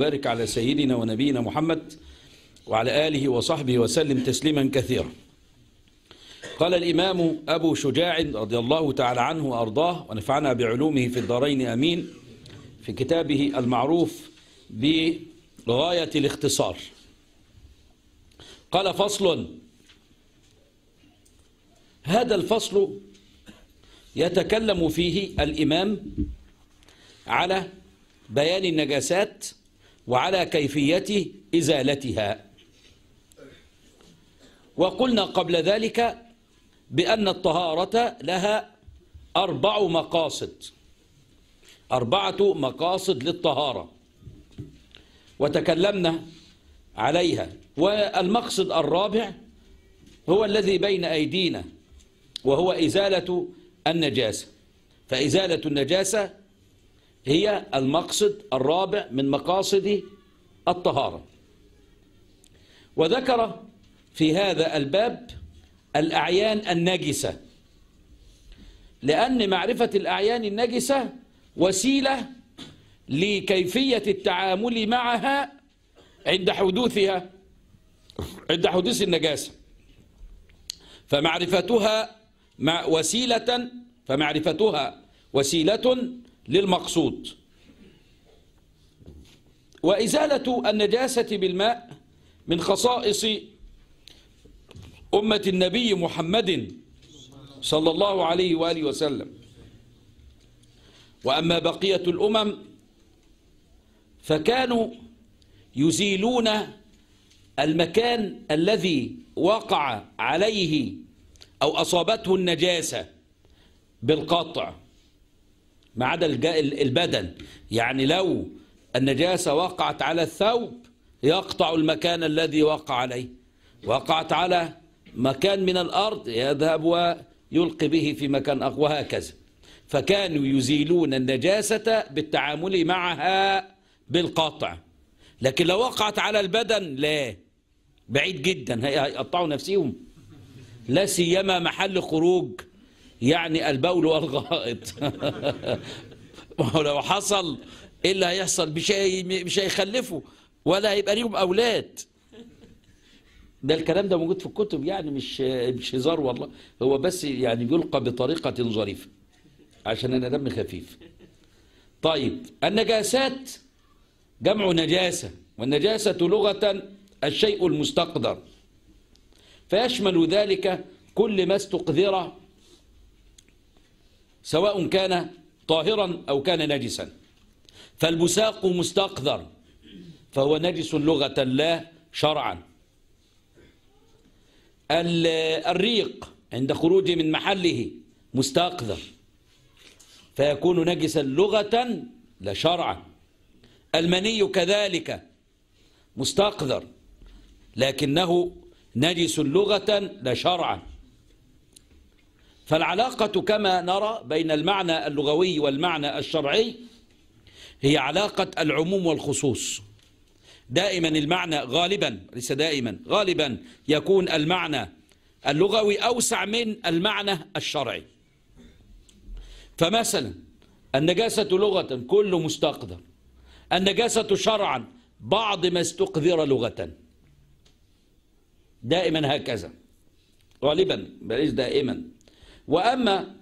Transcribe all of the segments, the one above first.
بارك على سيدنا ونبينا محمد وعلى آله وصحبه وسلم تسليما كثيرا قال الإمام أبو شجاع رضي الله تعالى عنه وأرضاه ونفعنا بعلومه في الدارين أمين في كتابه المعروف بغاية الاختصار قال فصل هذا الفصل يتكلم فيه الإمام على بيان النجاسات وعلى كيفية إزالتها وقلنا قبل ذلك بأن الطهارة لها أربع مقاصد أربعة مقاصد للطهارة وتكلمنا عليها والمقصد الرابع هو الذي بين أيدينا وهو إزالة النجاسة فإزالة النجاسة هي المقصد الرابع من مقاصد الطهارة وذكر في هذا الباب الأعيان النجسة لأن معرفة الأعيان النجسة وسيلة لكيفية التعامل معها عند حدوثها عند حدوث النجاسة فمعرفتها وسيلة فمعرفتها وسيلة للمقصود وإزالة النجاسة بالماء من خصائص أمة النبي محمد صلى الله عليه وآله وسلم وأما بقية الأمم فكانوا يزيلون المكان الذي وقع عليه أو أصابته النجاسة بالقطع ما عدا البدن يعني لو النجاسة وقعت على الثوب يقطع المكان الذي وقع عليه وقعت على مكان من الأرض يذهب ويلقي به في مكان أقوى وهكذا فكانوا يزيلون النجاسة بالتعامل معها بالقطع لكن لو وقعت على البدن لا بعيد جدا هيقطعوا نفسهم لا سيما محل خروج يعني البول والغائط ولو حصل ايه اللي هيحصل مش مش هيخلفوا ولا هيبقى ليهم اولاد ده الكلام ده موجود في الكتب يعني مش مش هزار والله هو بس يعني بيلقى بطريقه ظريفه عشان انا دم خفيف طيب النجاسات جمع نجاسه والنجاسه لغه الشيء المستقدر فيشمل ذلك كل ما استقدر سواء كان طاهرا أو كان نجسا فالبساق مستقذر فهو نجس لغة لا شرعا الريق عند خروجه من محله مستقذر فيكون نجسا لغة لا شرعا المني كذلك مستقذر لكنه نجس لغة لا شرعا فالعلاقة كما نرى بين المعنى اللغوي والمعنى الشرعي هي علاقة العموم والخصوص دائما المعنى غالبا ليس دائما غالبا يكون المعنى اللغوي أوسع من المعنى الشرعي فمثلا النجاسة لغة كل مستقدر النجاسة شرعا بعض ما استقذر لغة دائما هكذا غالبا بل دائما وأما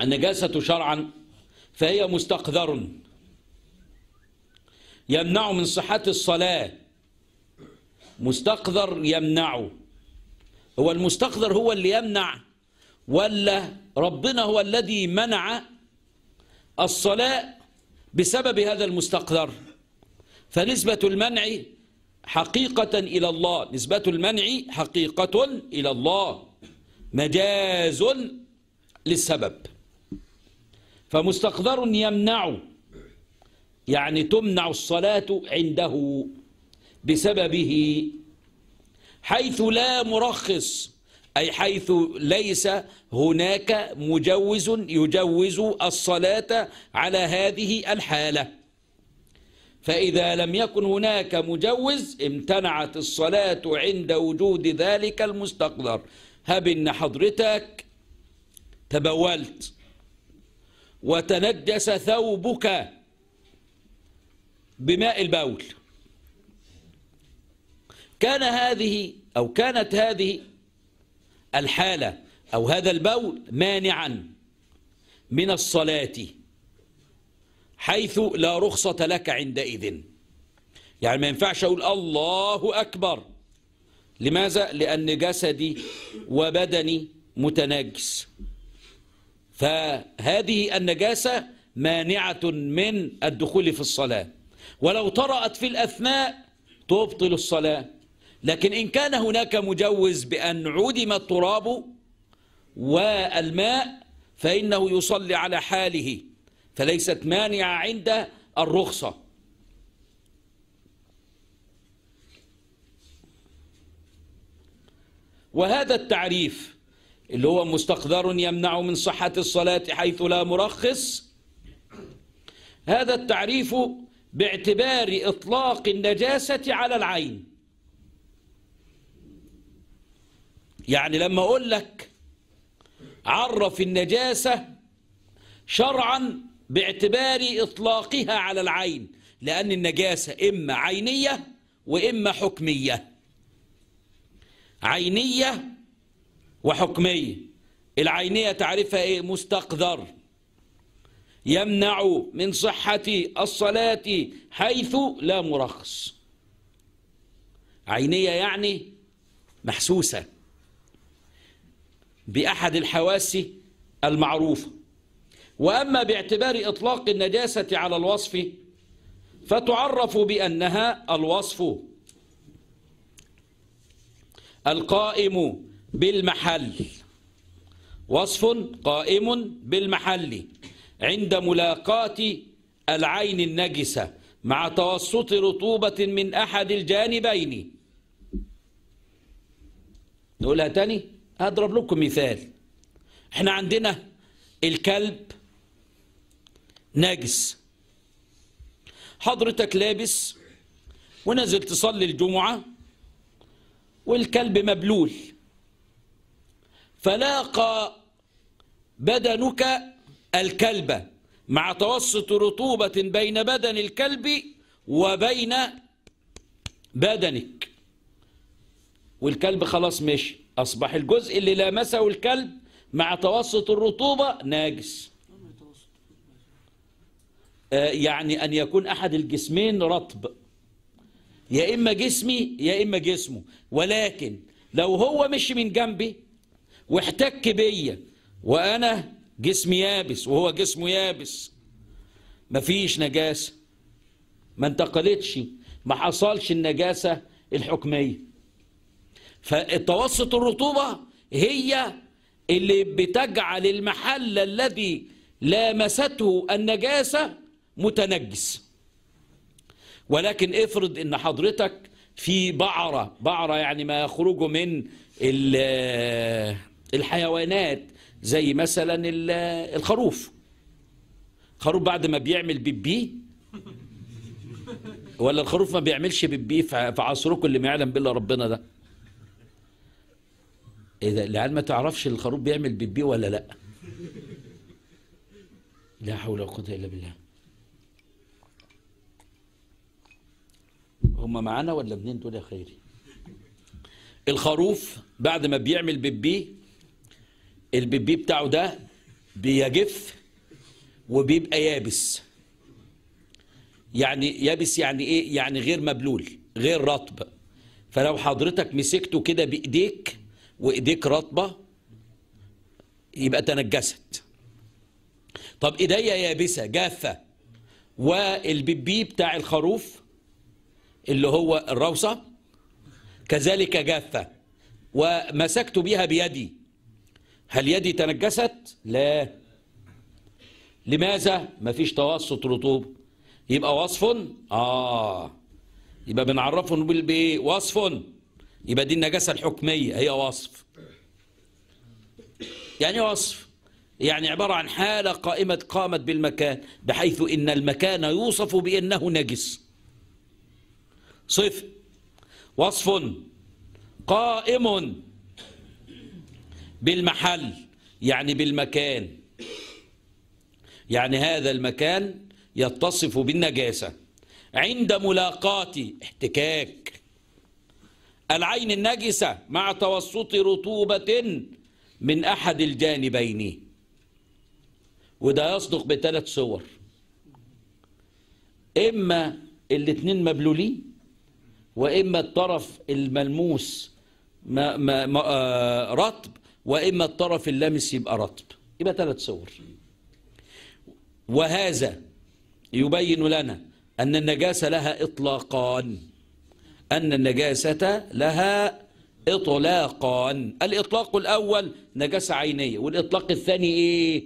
النجاسة شرعا فهي مستقذر يمنع من صحة الصلاة مستقذر يمنع هو المستقذر هو اللي يمنع ولا ربنا هو الذي منع الصلاة بسبب هذا المستقذر فنسبة المنع حقيقة إلى الله نسبة المنع حقيقة إلى الله مجاز للسبب فمستقدر يمنع يعني تمنع الصلاة عنده بسببه حيث لا مرخص أي حيث ليس هناك مجوز يجوز الصلاة على هذه الحالة فإذا لم يكن هناك مجوز امتنعت الصلاة عند وجود ذلك المستقدر هب إن حضرتك تبولت وتنجس ثوبك بماء البول كان هذه أو كانت هذه الحالة أو هذا البول مانعا من الصلاة حيث لا رخصة لك عندئذ يعني ما ينفعش أقول الله أكبر لماذا؟ لأن جسدي وبدني متنجس فهذه النجاسة مانعة من الدخول في الصلاة ولو طرأت في الأثناء تبطل الصلاة لكن إن كان هناك مجوز بأن عدم التراب والماء فإنه يصلي على حاله فليست مانعة عند الرخصة وهذا التعريف اللي هو مستقذر يمنع من صحة الصلاة حيث لا مرخص هذا التعريف باعتبار إطلاق النجاسة على العين يعني لما أقول لك عرف النجاسة شرعا باعتبار إطلاقها على العين لأن النجاسة إما عينية وإما حكمية عينية وحكمية العينية تعرفها إيه مستقذر يمنع من صحة الصلاة حيث لا مرخص عينية يعني محسوسة بأحد الحواس المعروفة وأما باعتبار إطلاق النجاسة على الوصف فتعرف بأنها الوصف القائم بالمحل وصف قائم بالمحل عند ملاقاة العين النجسة مع توسط رطوبة من أحد الجانبين نقولها تاني أضرب لكم مثال احنا عندنا الكلب نجس حضرتك لابس ونزل تصلي الجمعة والكلب مبلول فلاقى بدنك الكلب مع توسط رطوبة بين بدن الكلب وبين بدنك والكلب خلاص مشي أصبح الجزء اللي لامسه الكلب مع توسط الرطوبة ناجس آه، يعني أن يكون أحد الجسمين رطب يا إما جسمي يا إما جسمه ولكن لو هو مشي من جنبي واحتك بيا وأنا جسمي يابس وهو جسمه يابس مفيش نجاسة ما انتقلتش ما حصلش النجاسة الحكمية فالتوسط الرطوبة هي اللي بتجعل المحل الذي لامسته النجاسة متنجس ولكن افرض ان حضرتك في بعرة بعرة يعني ما يخرج من الحيوانات زي مثلا الخروف الخروف بعد ما بيعمل بيبي ولا الخروف ما بيعملش بيبي في عصركم اللي ما يعلم بالله ربنا ده إذا إيه العيال ما تعرفش الخروف بيعمل بيبي ولا لا لا حول ولا قوة إلا بالله هما معانا ولا منين دول يا خيري الخروف بعد ما بيعمل بيبي البيبي بتاعه ده بيجف وبيبقى يابس يعني يابس يعني ايه يعني غير مبلول غير رطب فلو حضرتك مسكته كده بايديك وايديك رطبه يبقى تنجست طب ايديا يابسه جافه والبيبي بتاع الخروف اللي هو الروسه كذلك جافه ومسكت بها بيدي هل يدي تنجست لا لماذا مفيش توسط رطوبة يبقى وصف آه يبقى بنعرفه نقول بإيه وصف يبقى دي النجاسة الحكمية هي وصف يعني وصف يعني عبارة عن حالة قائمة قامت بالمكان بحيث إن المكان يوصف بأنه نجس صف وصف قائم بالمحل يعني بالمكان يعني هذا المكان يتصف بالنجاسة عند ملاقاة احتكاك العين النجسة مع توسط رطوبة من أحد الجانبين وده يصدق بثلاث صور إما الاتنين مبلولين وإما الطرف الملموس ما ما ما آه، رطب واما الطرف اللامس يبقى رطب يبقى ثلاث صور وهذا يبين لنا ان النجاسه لها اطلاقان ان النجاسه لها اطلاقان الاطلاق الاول نجاسه عينيه والاطلاق الثاني ايه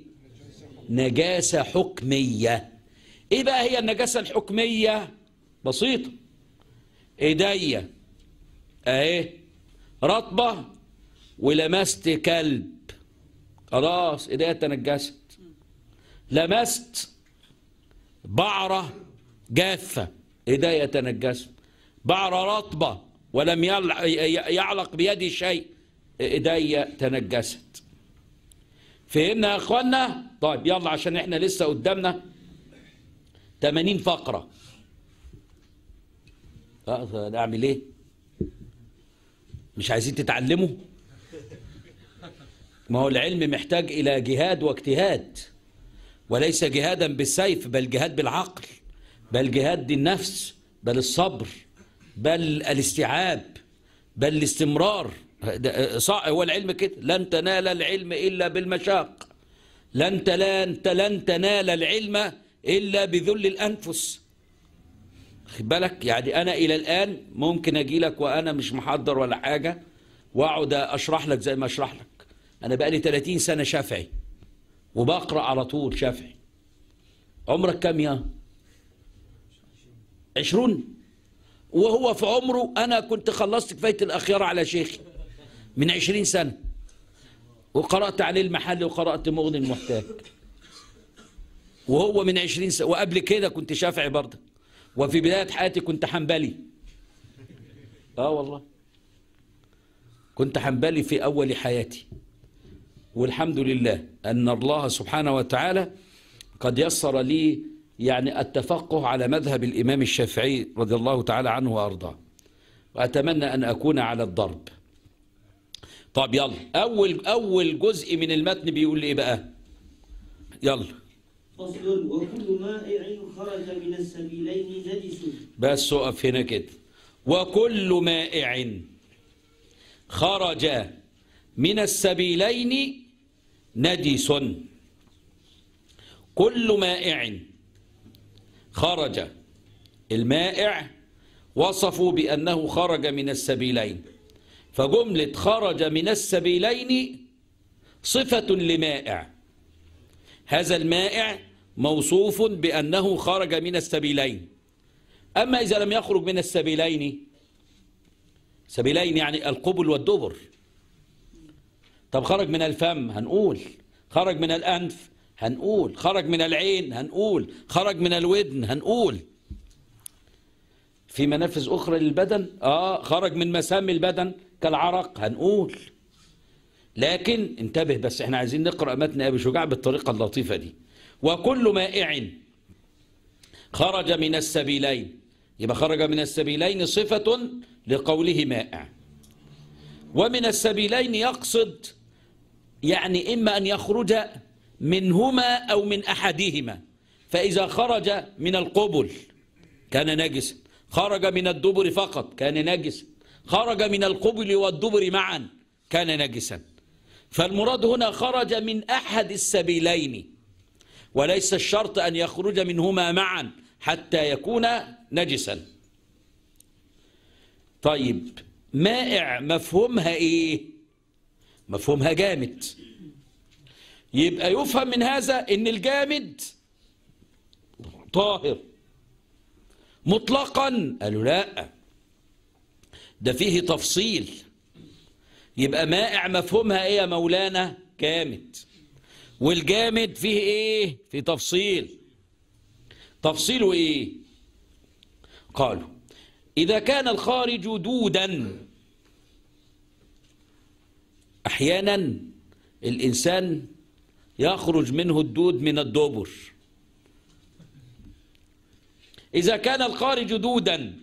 نجاسه حكميه ايه بقى هي النجاسه الحكميه بسيطه ايديا اهي رطبه ولمست كلب خلاص ايديا تنجست لمست بعرة جافة ايديا تنجست بعرة رطبة ولم يعلق بيدي شيء ايديا تنجست فهمنا يا اخوانا طيب يلا عشان احنا لسه قدامنا 80 فقرة اعمل أه، ايه مش عايزين تتعلموا ما هو العلم محتاج إلى جهاد واجتهاد وليس جهادا بالسيف بل جهاد بالعقل بل جهاد بالنفس بل الصبر بل الاستيعاب بل الاستمرار هو العلم كده لن تنال العلم إلا بالمشاق لن تلان لن تنال العلم إلا بذل الأنفس خد بالك يعني أنا إلى الآن ممكن أجي لك وأنا مش محضر ولا حاجة وأقعد أشرح لك زي ما أشرح لك أنا بقى لي 30 سنة شافعي وبقرأ على طول شافعي عمرك كم يا؟ 20 وهو في عمره أنا كنت خلصت كفاية الأخيار على شيخي من 20 سنة وقرأت عليه المحل وقرأت مغني المحتاج وهو من 20 سنة وقبل كده كنت شافعي برضه وفي بداية حياتي كنت حنبلي آه والله كنت حنبلي في أول حياتي والحمد لله أن الله سبحانه وتعالى قد يسر لي يعني التفقه على مذهب الإمام الشافعي رضي الله تعالى عنه وأرضاه وأتمنى أن أكون على الضرب طب يلا أول, أول جزء من المتن بيقول لي إيه بقى يلا فصل وكل مائع خرج من السبيلين نجس بس أقف هنا كده وكل مائع خرج من السبيلين نجس كل مائع خرج المائع وصفوا بأنه خرج من السبيلين فجملة خرج من السبيلين صفة لمائع هذا المائع موصوف بأنه خرج من السبيلين أما إذا لم يخرج من السبيلين سبيلين يعني القبل والدبر طب خرج من الفم هنقول خرج من الأنف هنقول خرج من العين هنقول خرج من الودن هنقول في منافذ أخرى للبدن آه خرج من مسام البدن كالعرق هنقول لكن انتبه بس احنا عايزين نقرأ متن أبي شجاع بالطريقة اللطيفة دي وكل مائع خرج من السبيلين يبقى خرج من السبيلين صفة لقوله مائع ومن السبيلين يقصد يعني إما أن يخرج منهما أو من أحدهما فإذا خرج من القبل كان نجسا خرج من الدبر فقط كان نجسا خرج من القبل والدبر معا كان نجسا فالمراد هنا خرج من أحد السبيلين وليس الشرط أن يخرج منهما معا حتى يكون نجسا طيب مائع مفهومها إيه مفهومها جامد يبقى يفهم من هذا ان الجامد طاهر مطلقا قالوا لا ده فيه تفصيل يبقى مائع مفهومها ايه يا مولانا جامد والجامد فيه ايه في تفصيل تفصيله ايه قالوا اذا كان الخارج دودا أحيانا الإنسان يخرج منه الدود من الدبر إذا كان الخارج دودا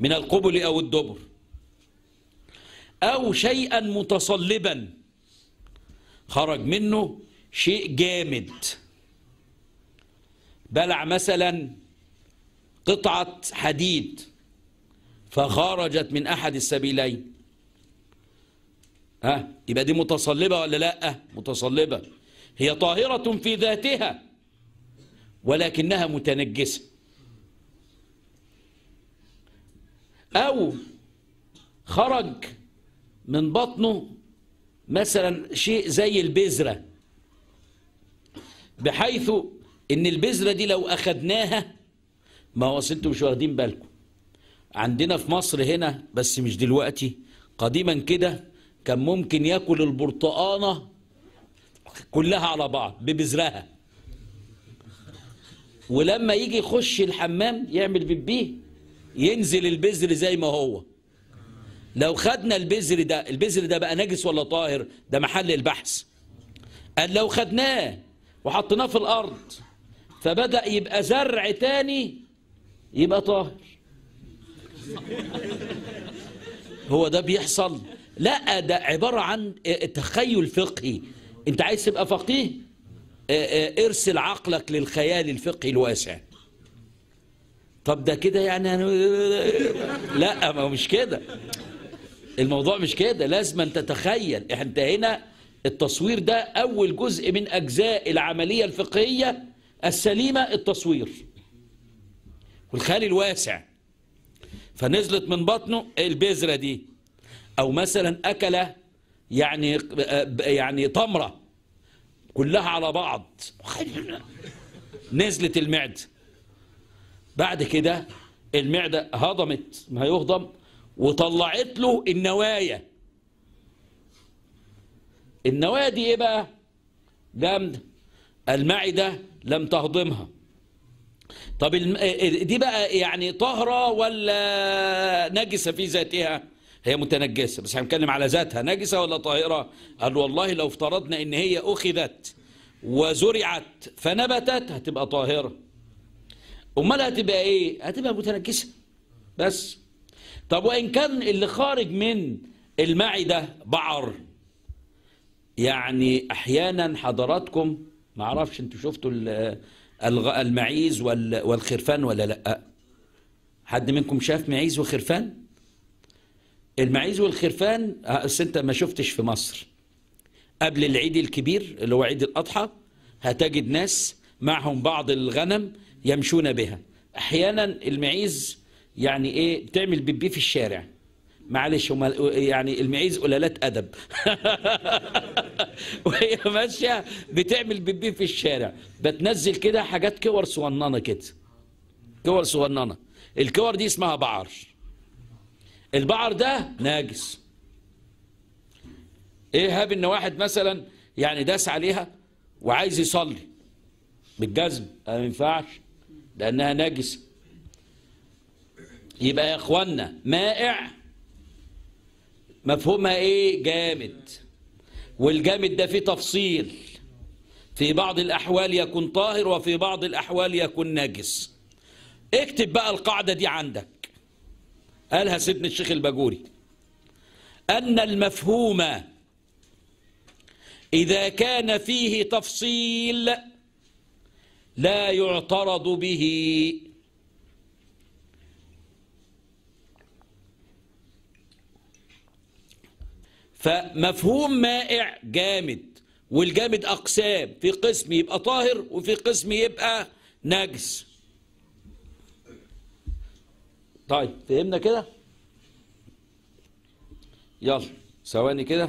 من القبل أو الدبر أو شيئا متصلبا خرج منه شيء جامد بلع مثلا قطعة حديد فخرجت من أحد السبيلين ها يبقى دي متصلبة ولا لا متصلبة هي طاهرة في ذاتها ولكنها متنجسة أو خرج من بطنه مثلا شيء زي البذرة بحيث إن البذرة دي لو اخذناها ما وصلتوا مش واخدين بالكم عندنا في مصر هنا بس مش دلوقتي قديما كده كان ممكن ياكل البرتقانة كلها على بعض ببذرها ولما يجي يخش الحمام يعمل بيبيه ينزل البذر زي ما هو لو خدنا البذر ده البذر ده بقى نجس ولا طاهر ده محل البحث قال لو خدناه وحطيناه في الأرض فبدأ يبقى زرع تاني يبقى طاهر هو ده بيحصل لا ده عبارة عن تخيل فقهي انت عايز تبقى فقيه آه، آه، ارسل عقلك للخيال الفقهي الواسع طب ده كده يعني أنا... لا ما مش كده الموضوع مش كده لازم أن تتخيل انت هنا التصوير ده اول جزء من اجزاء العمليه الفقهيه السليمه التصوير والخيال الواسع فنزلت من بطنه البذره دي أو مثلا أكل يعني يعني تمرة كلها على بعض نزلت المعدة بعد كده المعدة هضمت ما يهضم وطلعت له النوايا النوايا دي ايه بقى جامدة المعدة لم تهضمها طب دي بقى يعني طهرة ولا نجسة في ذاتها هي متنجسة بس هنتكلم على ذاتها نجسة ولا طاهرة قال والله لو افترضنا ان هي اخذت وزرعت فنبتت هتبقى طاهرة امال هتبقى ايه هتبقى متنجسة بس طب وان كان اللي خارج من المعدة بعر يعني احيانا حضراتكم معرفش انتوا شفتوا المعيز والخرفان ولا لا حد منكم شاف معيز وخرفان المعيز والخرفان أصل أنت ما شفتش في مصر قبل العيد الكبير اللي هو عيد الأضحى هتجد ناس معهم بعض الغنم يمشون بها أحيانا المعيز يعني إيه بتعمل بيبي في الشارع معلش هم يعني المعيز قلالات ادب وهي ماشيه بتعمل بيبي في الشارع بتنزل كده حاجات كور صغننه كده كور صغننه الكور دي اسمها بعر البعر ده ناجس ايه هاب ان واحد مثلا يعني داس عليها وعايز يصلي بالجزم ما ينفعش لانها نجسه يبقى يا اخوانا مائع مفهومها ايه جامد والجامد ده فيه تفصيل في بعض الاحوال يكون طاهر وفي بعض الاحوال يكون نجس اكتب بقى القاعده دي عندك قالها سيدنا الشيخ الباجوري أن المفهوم إذا كان فيه تفصيل لا يعترض به فمفهوم مائع جامد والجامد أقسام في قسم يبقى طاهر وفي قسم يبقى نجس طيب فهمنا كده يلا ثواني كده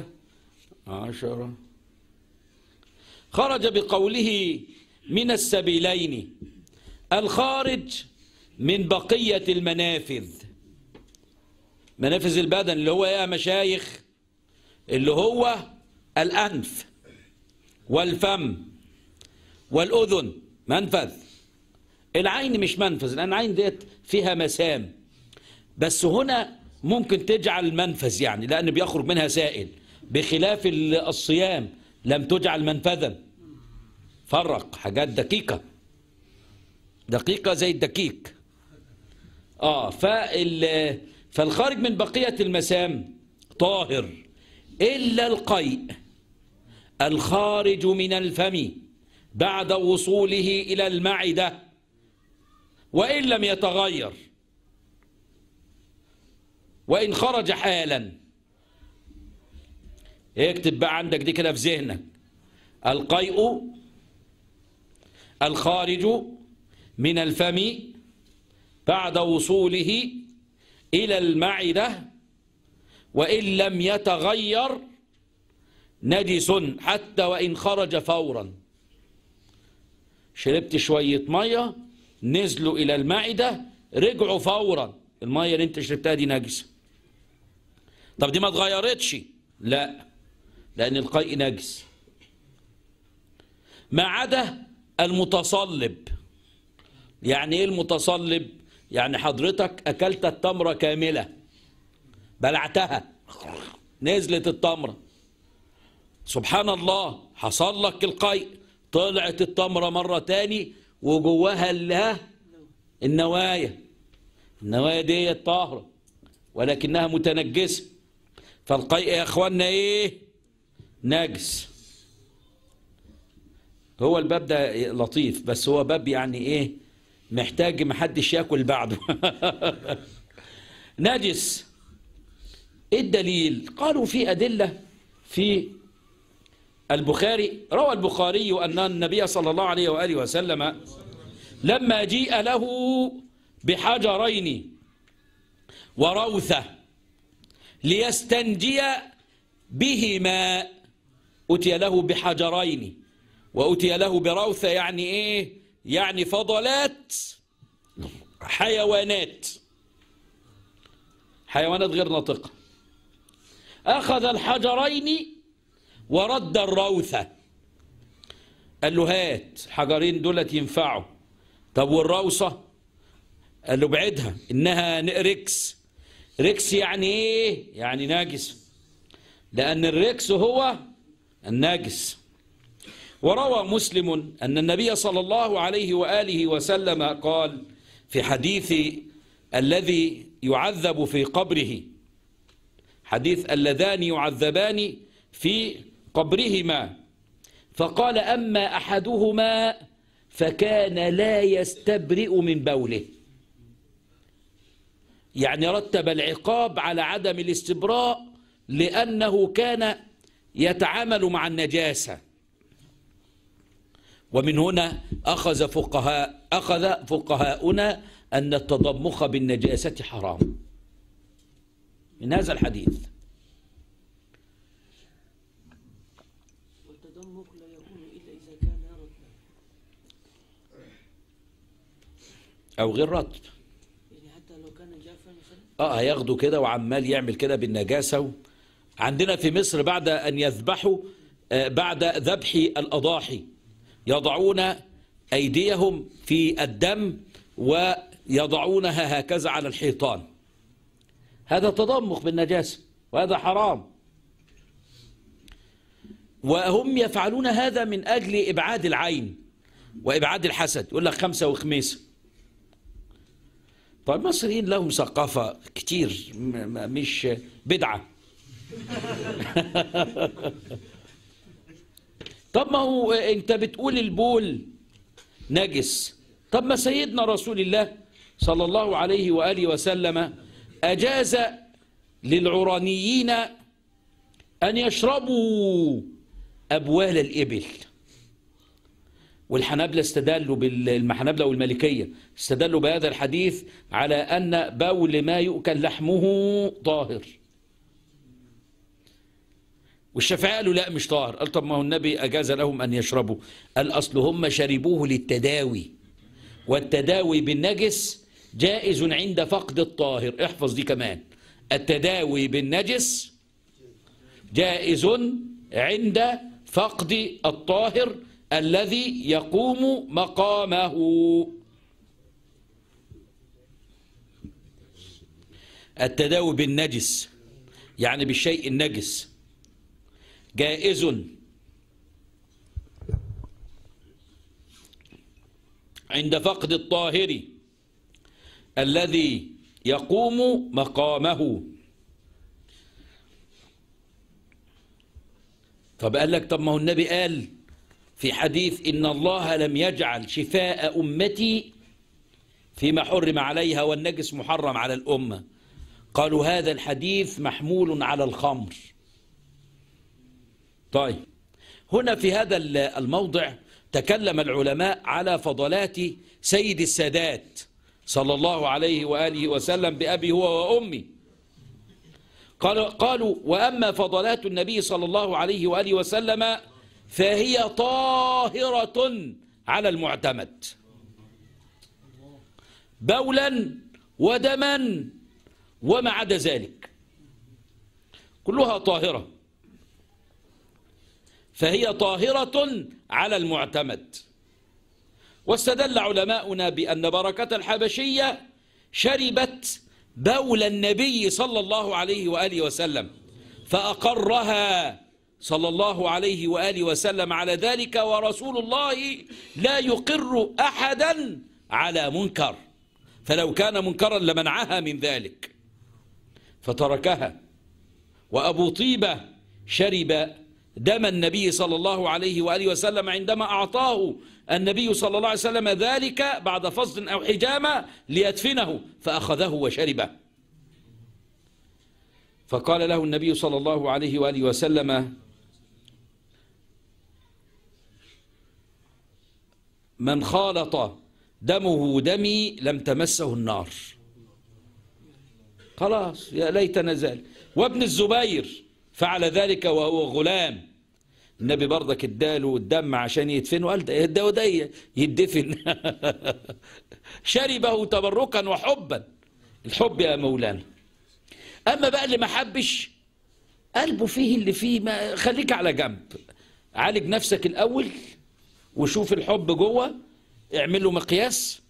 عشرة خرج بقوله من السبيلين الخارج من بقية المنافذ منافذ البدن اللي هو إيه يا مشايخ اللي هو الأنف والفم والأذن منفذ العين مش منفذ لأن العين ديت فيها مسام بس هنا ممكن تجعل منفذ يعني لأن بيخرج منها سائل بخلاف الصيام لم تجعل منفذا فرق حاجات دقيقة دقيقة زي الدقيق آه فال فالخارج من بقية المسام طاهر إلا القيء الخارج من الفم بعد وصوله إلى المعدة وإن لم يتغير وإن خرج حالا اكتب بقى عندك دي كده في ذهنك القيء الخارج من الفم بعد وصوله إلى المعدة وإن لم يتغير نجس حتى وإن خرج فورا شربت شوية مية نزلوا إلى المعدة رجعوا فورا المية اللي انت شربتها دي نجسه طب دي ما اتغيرتش لا لأن القيء نجس ما عدا المتصلب يعني ايه المتصلب يعني حضرتك اكلت التمرة كاملة بلعتها نزلت التمرة سبحان الله حصل لك القيء طلعت التمرة مرة تاني وجواها الله النوايا النوايا دي طاهرة ولكنها متنجسة فالقيء يا اخوانا ايه نجس هو الباب ده لطيف بس هو باب يعني ايه محتاج محدش ياكل بعده نجس ايه الدليل قالوا في ادله في البخاري روى البخاري ان النبي صلى الله عليه واله وسلم لما جيء له بحجرين وروثه ليستنجي بهما أتي له بحجرين وأتي له بروثة يعني إيه يعني فضلات حيوانات حيوانات غير ناطقة أخذ الحجرين ورد الروثة قال له هات حجرين دولت ينفعوا طب والروثة قال له ابعدها إنها نقركس ركس يعني ايه يعني ناجس لأن الركس هو الناجس وروى مسلم أن النبي صلى الله عليه وآله وسلم قال في حديث الذي يعذب في قبره حديث اللذان يعذبان في قبرهما فقال أما أحدهما فكان لا يستبرئ من بوله يعني رتب العقاب على عدم الاستبراء لأنه كان يتعامل مع النجاسة ومن هنا أخذ فقهاء أخذ فقهاؤنا أن التضمخ بالنجاسة حرام من هذا الحديث والتضمخ لا يكون إلا إذا كان أو غير رطب اه هياخده كده وعمال يعمل كده بالنجاسه عندنا في مصر بعد ان يذبحوا آه، بعد ذبح الاضاحي يضعون ايديهم في الدم ويضعونها هكذا على الحيطان هذا تضمخ بالنجاسه وهذا حرام وهم يفعلون هذا من اجل ابعاد العين وابعاد الحسد يقول لك خمسه وخميسه طيب المصريين لهم ثقافة كتير مش بدعة طب ما هو انت بتقول البول نجس طب ما سيدنا رسول الله صلى الله عليه وآله وسلم أجاز للعرانيين أن يشربوا أبوال الإبل والحنابلة استدلوا بالحنابلة والمالكية استدلوا بهذا الحديث على أن بول ما يؤكل لحمه طاهر والشافعية قالوا لا مش طاهر قال طب ما هو النبي أجاز لهم أن يشربوا قال أصل هم شربوه للتداوي والتداوي بالنجس جائز عند فقد الطاهر احفظ دي كمان التداوي بالنجس جائز عند فقد الطاهر الذي يقوم مقامه التداوي بالنجس يعني بالشيء النجس جائز عند فقد الطاهر الذي يقوم مقامه طب قال لك طب ما هو النبي قال في حديث إن الله لم يجعل شفاء أمتي فيما حرم عليها والنجس محرم على الأمة قالوا هذا الحديث محمول على الخمر طيب هنا في هذا الموضع تكلم العلماء على فضلات سيد السادات صلى الله عليه وآله وسلم بأبي هو وأمي قالوا وأما فضلات النبي صلى الله عليه وآله وسلم فهي طاهرة على المعتمد بولا ودما وما عدا ذلك كلها طاهرة فهي طاهرة على المعتمد واستدل علماؤنا بأن بركة الحبشية شربت بول النبي صلى الله عليه وآله وسلم فأقرها صلى الله عليه وآله وسلم على ذلك ورسول الله لا يقر أحدا على منكر فلو كان منكرا لمنعها من ذلك فتركها وأبو طيبة شرب دم النبي صلى الله عليه وآله وسلم عندما أعطاه النبي صلى الله عليه وسلم ذلك بعد فصل أو حجامة ليدفنه فأخذه وشربه فقال له النبي صلى الله عليه وآله وسلم من خالط دمه دمي لم تمسه النار خلاص يا ليتنا ذلك وابن الزبير فعل ذلك وهو غلام النبي برضك اداله الدم عشان يدفنه قال ده ده ده يدفن شربه تبركا وحبا الحب يا مولانا اما بقى اللي ما حبش قلبه فيه اللي فيه ما خليك على جنب عالج نفسك الاول وشوف الحب جوه اعمل له مقياس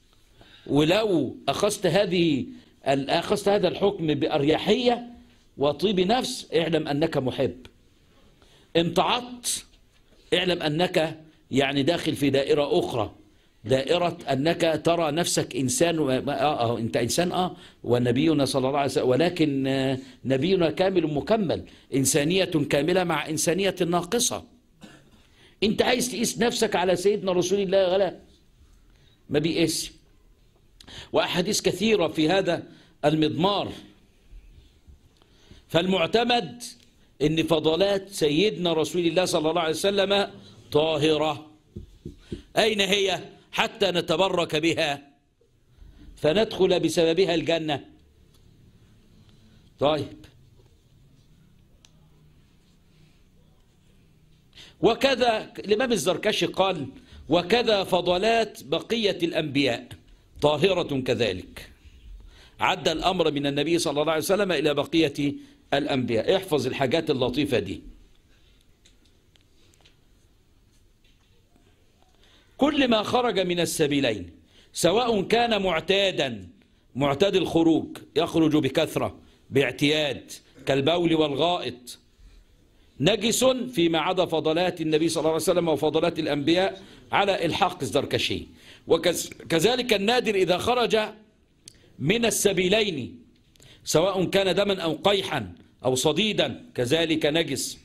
ولو أخذت هذه أخذت هذا الحكم بأريحية وطيب نفس اعلم أنك محب إن تعطت اعلم أنك يعني داخل في دائرة أخرى دائرة أنك ترى نفسك إنسان و... آه, آه, آه، أنت إنسان آه ونبينا صلى الله عليه وسلم ولكن آه، نبينا كامل مكمل إنسانية كاملة مع إنسانية ناقصة انت عايز تقيس نفسك على سيدنا رسول الله غلا ما بيقيس وأحاديث كثيرة في هذا المضمار فالمعتمد ان فضلات سيدنا رسول الله صلى الله عليه وسلم طاهرة أين هي حتى نتبرك بها فندخل بسببها الجنة طيب وكذا الإمام الزركشي قال وكذا فضلات بقية الأنبياء طاهرة كذلك عدى الأمر من النبي صلى الله عليه وسلم إلى بقية الأنبياء احفظ الحاجات اللطيفة دي كل ما خرج من السبيلين سواء كان معتادا معتاد الخروج يخرج بكثرة باعتياد كالبول والغائط نجس فيما عدا فضلات النبي صلى الله عليه وسلم وفضلات الأنبياء على الحاق الزركشي وكذلك النادر إذا خرج من السبيلين سواء كان دما أو قيحا أو صديدا كذلك نجس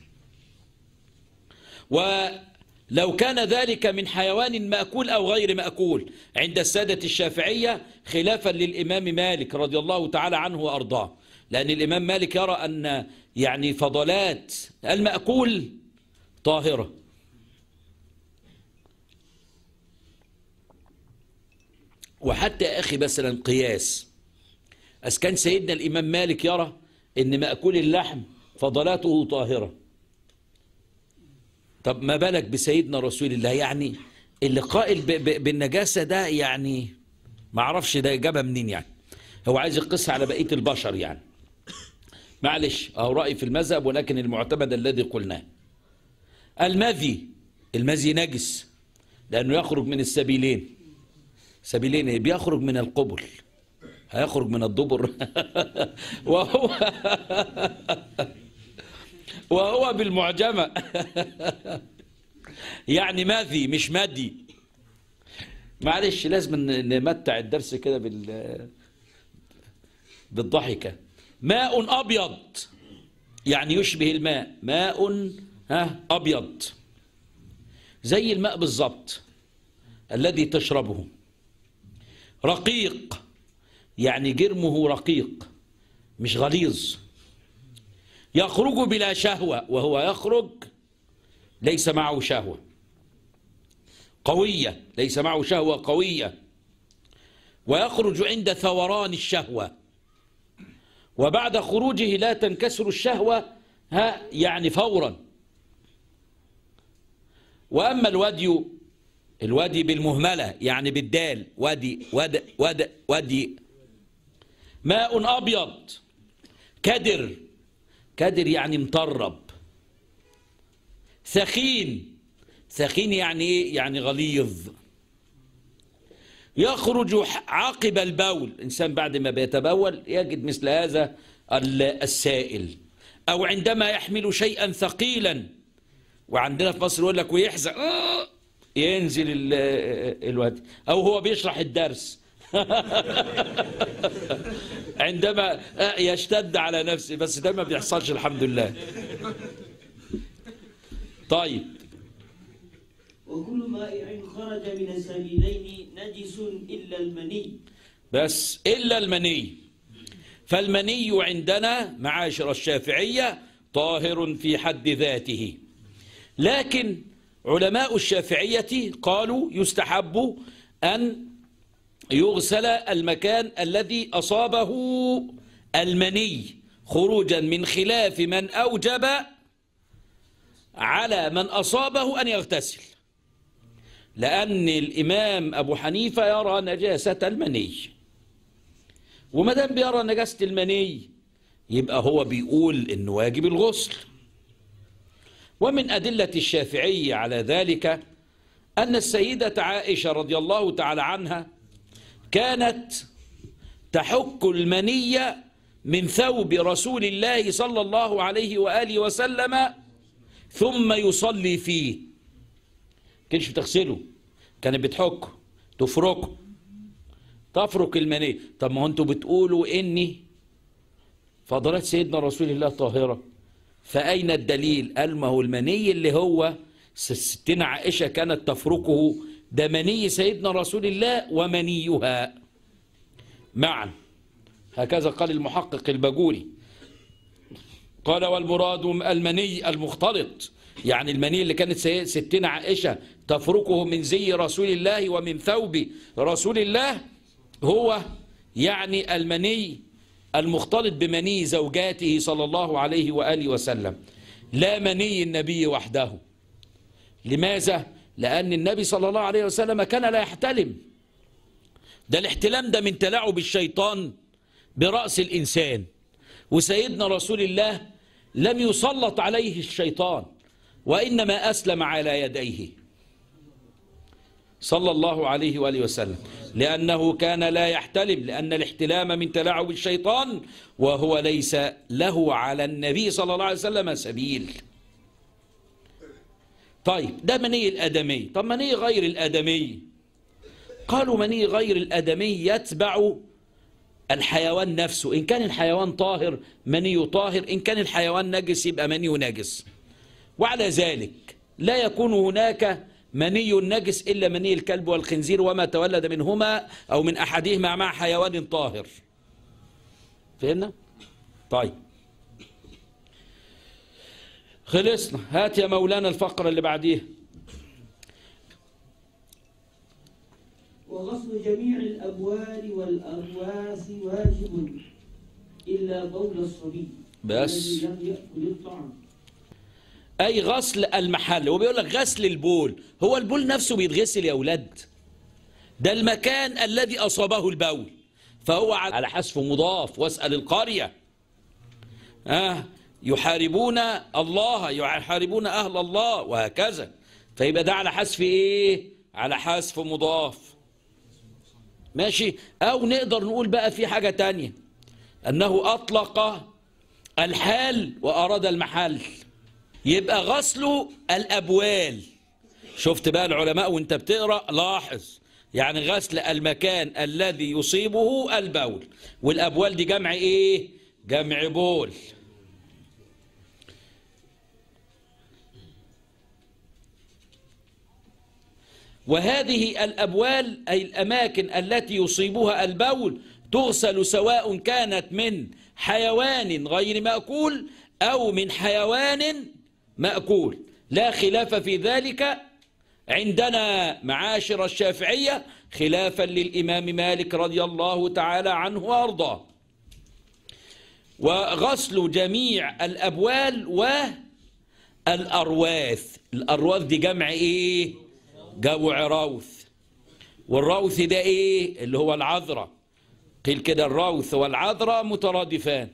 ولو كان ذلك من حيوان مأكول أو غير مأكول عند السادة الشافعية خلافا للإمام مالك رضي الله تعالى عنه وأرضاه لأن الإمام مالك يرى أن يعني فضلات المأكول طاهرة وحتى أخي مثلا قياس أسكن سيدنا الإمام مالك يرى أن مأكول اللحم فضلاته طاهرة طب ما بالك بسيدنا رسول الله يعني اللي قائل بالنجاسة ده يعني ما عرفش ده جابها منين يعني هو عايز القصة على بقية البشر يعني معلش أهو رأي في المذهب ولكن المعتمد الذي قلناه المذي المذي نجس لأنه يخرج من السبيلين سبيلين إيه؟ بيخرج من القبل هيخرج من الدبر وهو وهو بالمعجمة يعني ماذي مش مادي معلش لازم نمتع الدرس كده بال بالضحكه ماء أبيض يعني يشبه الماء ماء ها أبيض زي الماء بالظبط الذي تشربه رقيق يعني جرمه رقيق مش غليظ يخرج بلا شهوة وهو يخرج ليس معه شهوة قوية ليس معه شهوة قوية ويخرج عند ثوران الشهوة وبعد خروجه لا تنكسر الشهوة ها يعني فورا وأما الودي الودي بالمهملة يعني بالدال ودي ودي ودي, ودي ماء أبيض كدر كدر يعني مطرب ثخين ثخين يعني ايه يعني غليظ يخرج عقب البول الإنسان بعد ما بيتبول يجد مثل هذا السائل أو عندما يحمل شيئا ثقيلا وعندنا في مصر يقول لك ويحزق آه! ينزل الواد أو هو بيشرح الدرس عندما آه، يشتد على نفسه بس ده ما بيحصلش الحمد لله طيب وكل مائع خرج من السبيلين نجس إلا المني بس إلا المني فالمني عندنا معاشر الشافعية طاهر في حد ذاته لكن علماء الشافعية قالوا يستحب أن يغسل المكان الذي أصابه المني خروجا من خلاف من أوجب على من أصابه أن يغتسل لأن الإمام أبو حنيفة يرى نجاسة المني دام بيرى نجاسة المني يبقى هو بيقول إن واجب الغسل ومن أدلة الشافعي على ذلك أن السيدة عائشة رضي الله تعالى عنها كانت تحك المنية من ثوب رسول الله صلى الله عليه وآله وسلم ثم يصلي فيه كانش بتغسله كانت بتحك تفركه تفرك المنية طب ما انتوا بتقولوا اني فضلات سيدنا رسول الله طاهرة فأين الدليل قال ما هو المني اللي هو ستنا عائشة كانت تفركه ده مني سيدنا رسول الله ومنيها معا هكذا قال المحقق البجوري قال والمراد المني المختلط يعني المني اللي كانت ستنا عائشة تفركه من زي رسول الله ومن ثوب رسول الله هو يعني المني المختلط بمني زوجاته صلى الله عليه وآله وسلم لا مني النبي وحده لماذا؟ لأن النبي صلى الله عليه وسلم كان لا يحتلم ده الاحتلام ده من تلاعب الشيطان برأس الإنسان وسيدنا رسول الله لم يسلط عليه الشيطان وإنما أسلم على يديه صلى الله عليه وآله وسلم لأنه كان لا يحتلم لأن الاحتلام من تلاعب الشيطان وهو ليس له على النبي صلى الله عليه وسلم سبيل طيب ده مني الأدمي طب مني غير الأدمي قالوا مني غير الأدمي يتبع الحيوان نفسه إن كان الحيوان طاهر مني طاهر إن كان الحيوان نجس يبقى مني نجس وعلى ذلك لا يكون هناك مني النجس إلا مني الكلب والخنزير وما تولد منهما أو من أحدهما مع حيوان طاهر فهمنا؟ طيب خلصنا هات يا مولانا الفقرة اللي بعديها وغسل جميع الأبوال والأرواس واجب إلا بول الصبي بس الذي لم يأكل الطعام أي غسل المحل هو بيقول لك غسل البول هو البول نفسه بيتغسل يا أولاد ده المكان الذي أصابه البول فهو على حذف مضاف واسأل القرية آه يحاربون الله يحاربون أهل الله وهكذا فيبقى ده على حذف إيه على حذف مضاف ماشي أو نقدر نقول بقى في حاجة تانية أنه أطلق الحال وأراد المحل يبقى غسل الأبوال شفت بقى العلماء وانت بتقرأ لاحظ يعني غسل المكان الذي يصيبه البول والأبوال دي جمع إيه؟ جمع بول وهذه الأبوال أي الأماكن التي يصيبها البول تغسل سواء كانت من حيوان غير مأكول أو من حيوان مأكول لا خلاف في ذلك عندنا معاشر الشافعية خلافا للإمام مالك رضي الله تعالى عنه وأرضاه وغسل جميع الأبوال والأرواث الأرواث دي جمع إيه؟ جمع روث والروث ده إيه؟ اللي هو العذرة قيل كده الروث والعذرة مترادفان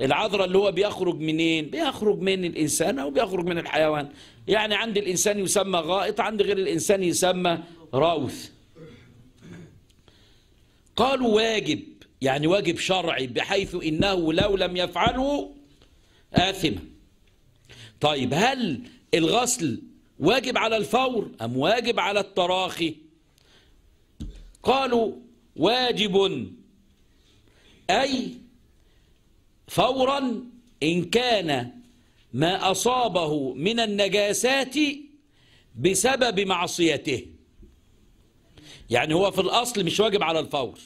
العذراء اللي هو بيخرج منين بيخرج من الإنسان أو بيخرج من الحيوان يعني عند الإنسان يسمى غائط عند غير الإنسان يسمى روث قالوا واجب يعني واجب شرعي بحيث إنه لو لم يفعله آثمة طيب هل الغسل واجب على الفور أم واجب على التراخي قالوا واجب أي فورا إن كان ما أصابه من النجاسات بسبب معصيته يعني هو في الأصل مش واجب على الفور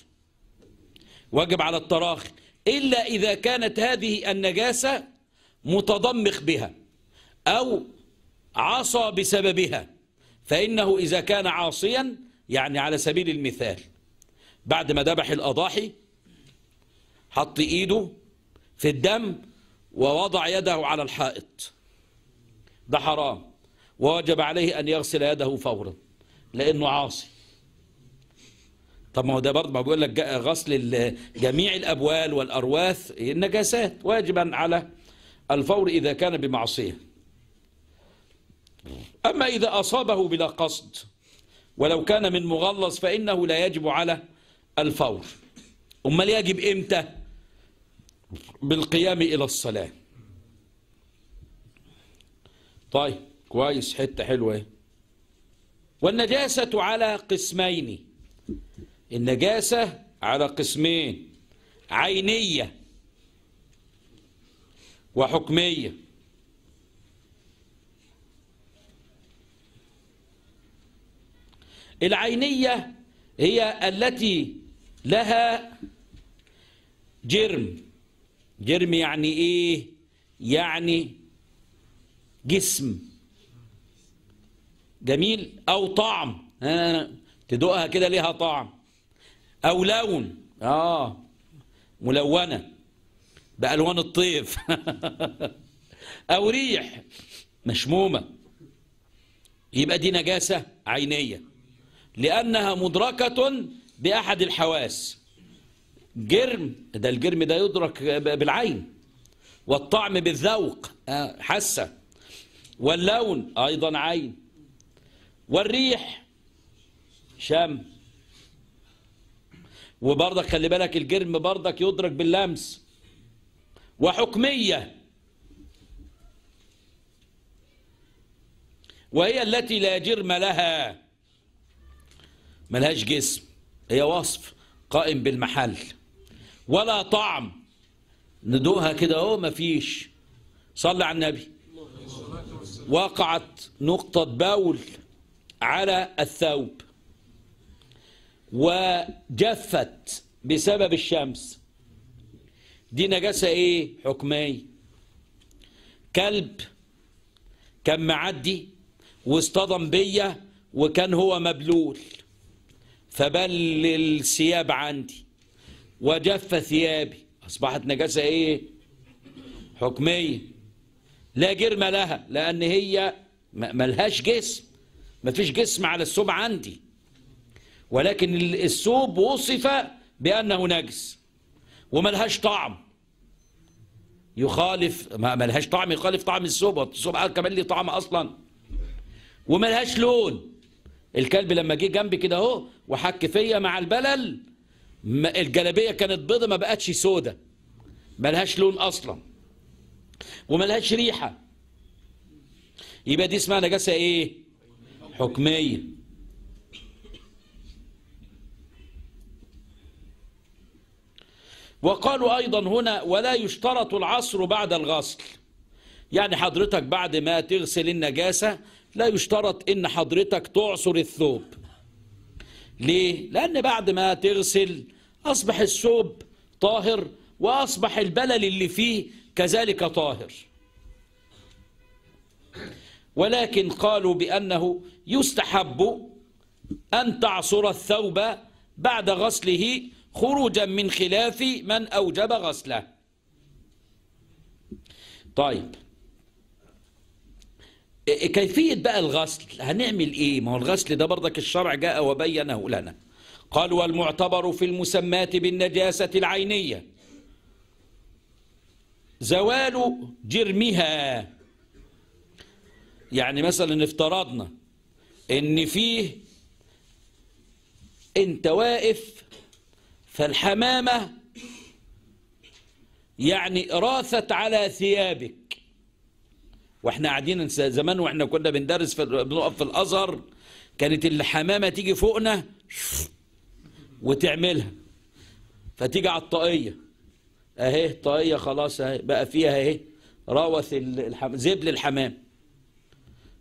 واجب على التراخي إلا إذا كانت هذه النجاسة متضمخ بها أو عصى بسببها فإنه إذا كان عاصيا يعني على سبيل المثال بعد ما ذبح الأضاحي حط إيده في الدم ووضع يده على الحائط ده حرام ووجب عليه أن يغسل يده فورا لأنه عاصي طب ما هو ده برضه ما بيقول لك غسل جميع الأبوال والأرواث النجاسات واجبا على الفور إذا كان بمعصية أما إذا أصابه بلا قصد ولو كان من مغلظ فإنه لا يجب على الفور أمال يجب إمتى؟ بالقيام إلى الصلاة طيب كويس حتة حلوة ايه والنجاسة على قسمين النجاسة على قسمين عينية وحكمية العينية هي التي لها جرم جرم يعني إيه يعني جسم جميل أو طعم تدوقها كده ليها طعم أو لون آه ملونة بألوان الطيف أو ريح مشمومة يبقى دي نجاسة عينية لأنها مدركة بأحد الحواس جرم ده الجرم ده يدرك بالعين والطعم بالذوق آه، حاسة واللون أيضا عين والريح شم وبرضك خلي بالك الجرم برضك يدرك باللمس وحكمية وهي التي لا جرم لها ملهاش جسم هي وصف قائم بالمحل ولا طعم ندوقها كده اهو مفيش صلى على النبي وقعت نقطة بول على الثوب وجفت بسبب الشمس دي نجاسة ايه حكمية كلب كان معدي واصطدم بيا وكان هو مبلول فبلل الثياب عندي وجف ثيابي أصبحت نجاسة إيه حكمية لا جرم لها لأن هي ملهاش جسم مفيش جسم على الثوب عندي ولكن الثوب وصف بأنه نجس وملهاش طعم يخالف ملهاش طعم يخالف طعم الثوب الثوب كمان ليه طعم أصلا وملهاش لون الكلب لما جه جنبي كده اهو وحك فيا مع البلل الجلابية كانت بيضة ما بقتش سودة ملهاش لون أصلا وملهاش ريحة يبقى دي اسمها نجاسة إيه حكمية وقالوا أيضا هنا ولا يشترط العصر بعد الغسل يعني حضرتك بعد ما تغسل النجاسة لا يشترط إن حضرتك تعصر الثوب ليه؟ لأن بعد ما تغسل أصبح الثوب طاهر وأصبح البلل اللي فيه كذلك طاهر ولكن قالوا بأنه يستحب أن تعصر الثوب بعد غسله خروجا من خلاف من أوجب غسله طيب كيفية بقى الغسل هنعمل إيه ما هو الغسل ده برضك الشرع جاء وبينه لنا قال والمعتبر في المسمات بالنجاسة العينية زوال جرمها يعني مثلا افترضنا ان فيه انت واقف فالحمامة يعني راثت على ثيابك واحنا قاعدين زمان واحنا كنا بندرس في بنقف في الازهر كانت الحمامه تيجي فوقنا وتعملها فتيجي على الطاقيه اهي الطاقيه خلاص اهي بقى فيها اهي روث الحمام زبل الحمام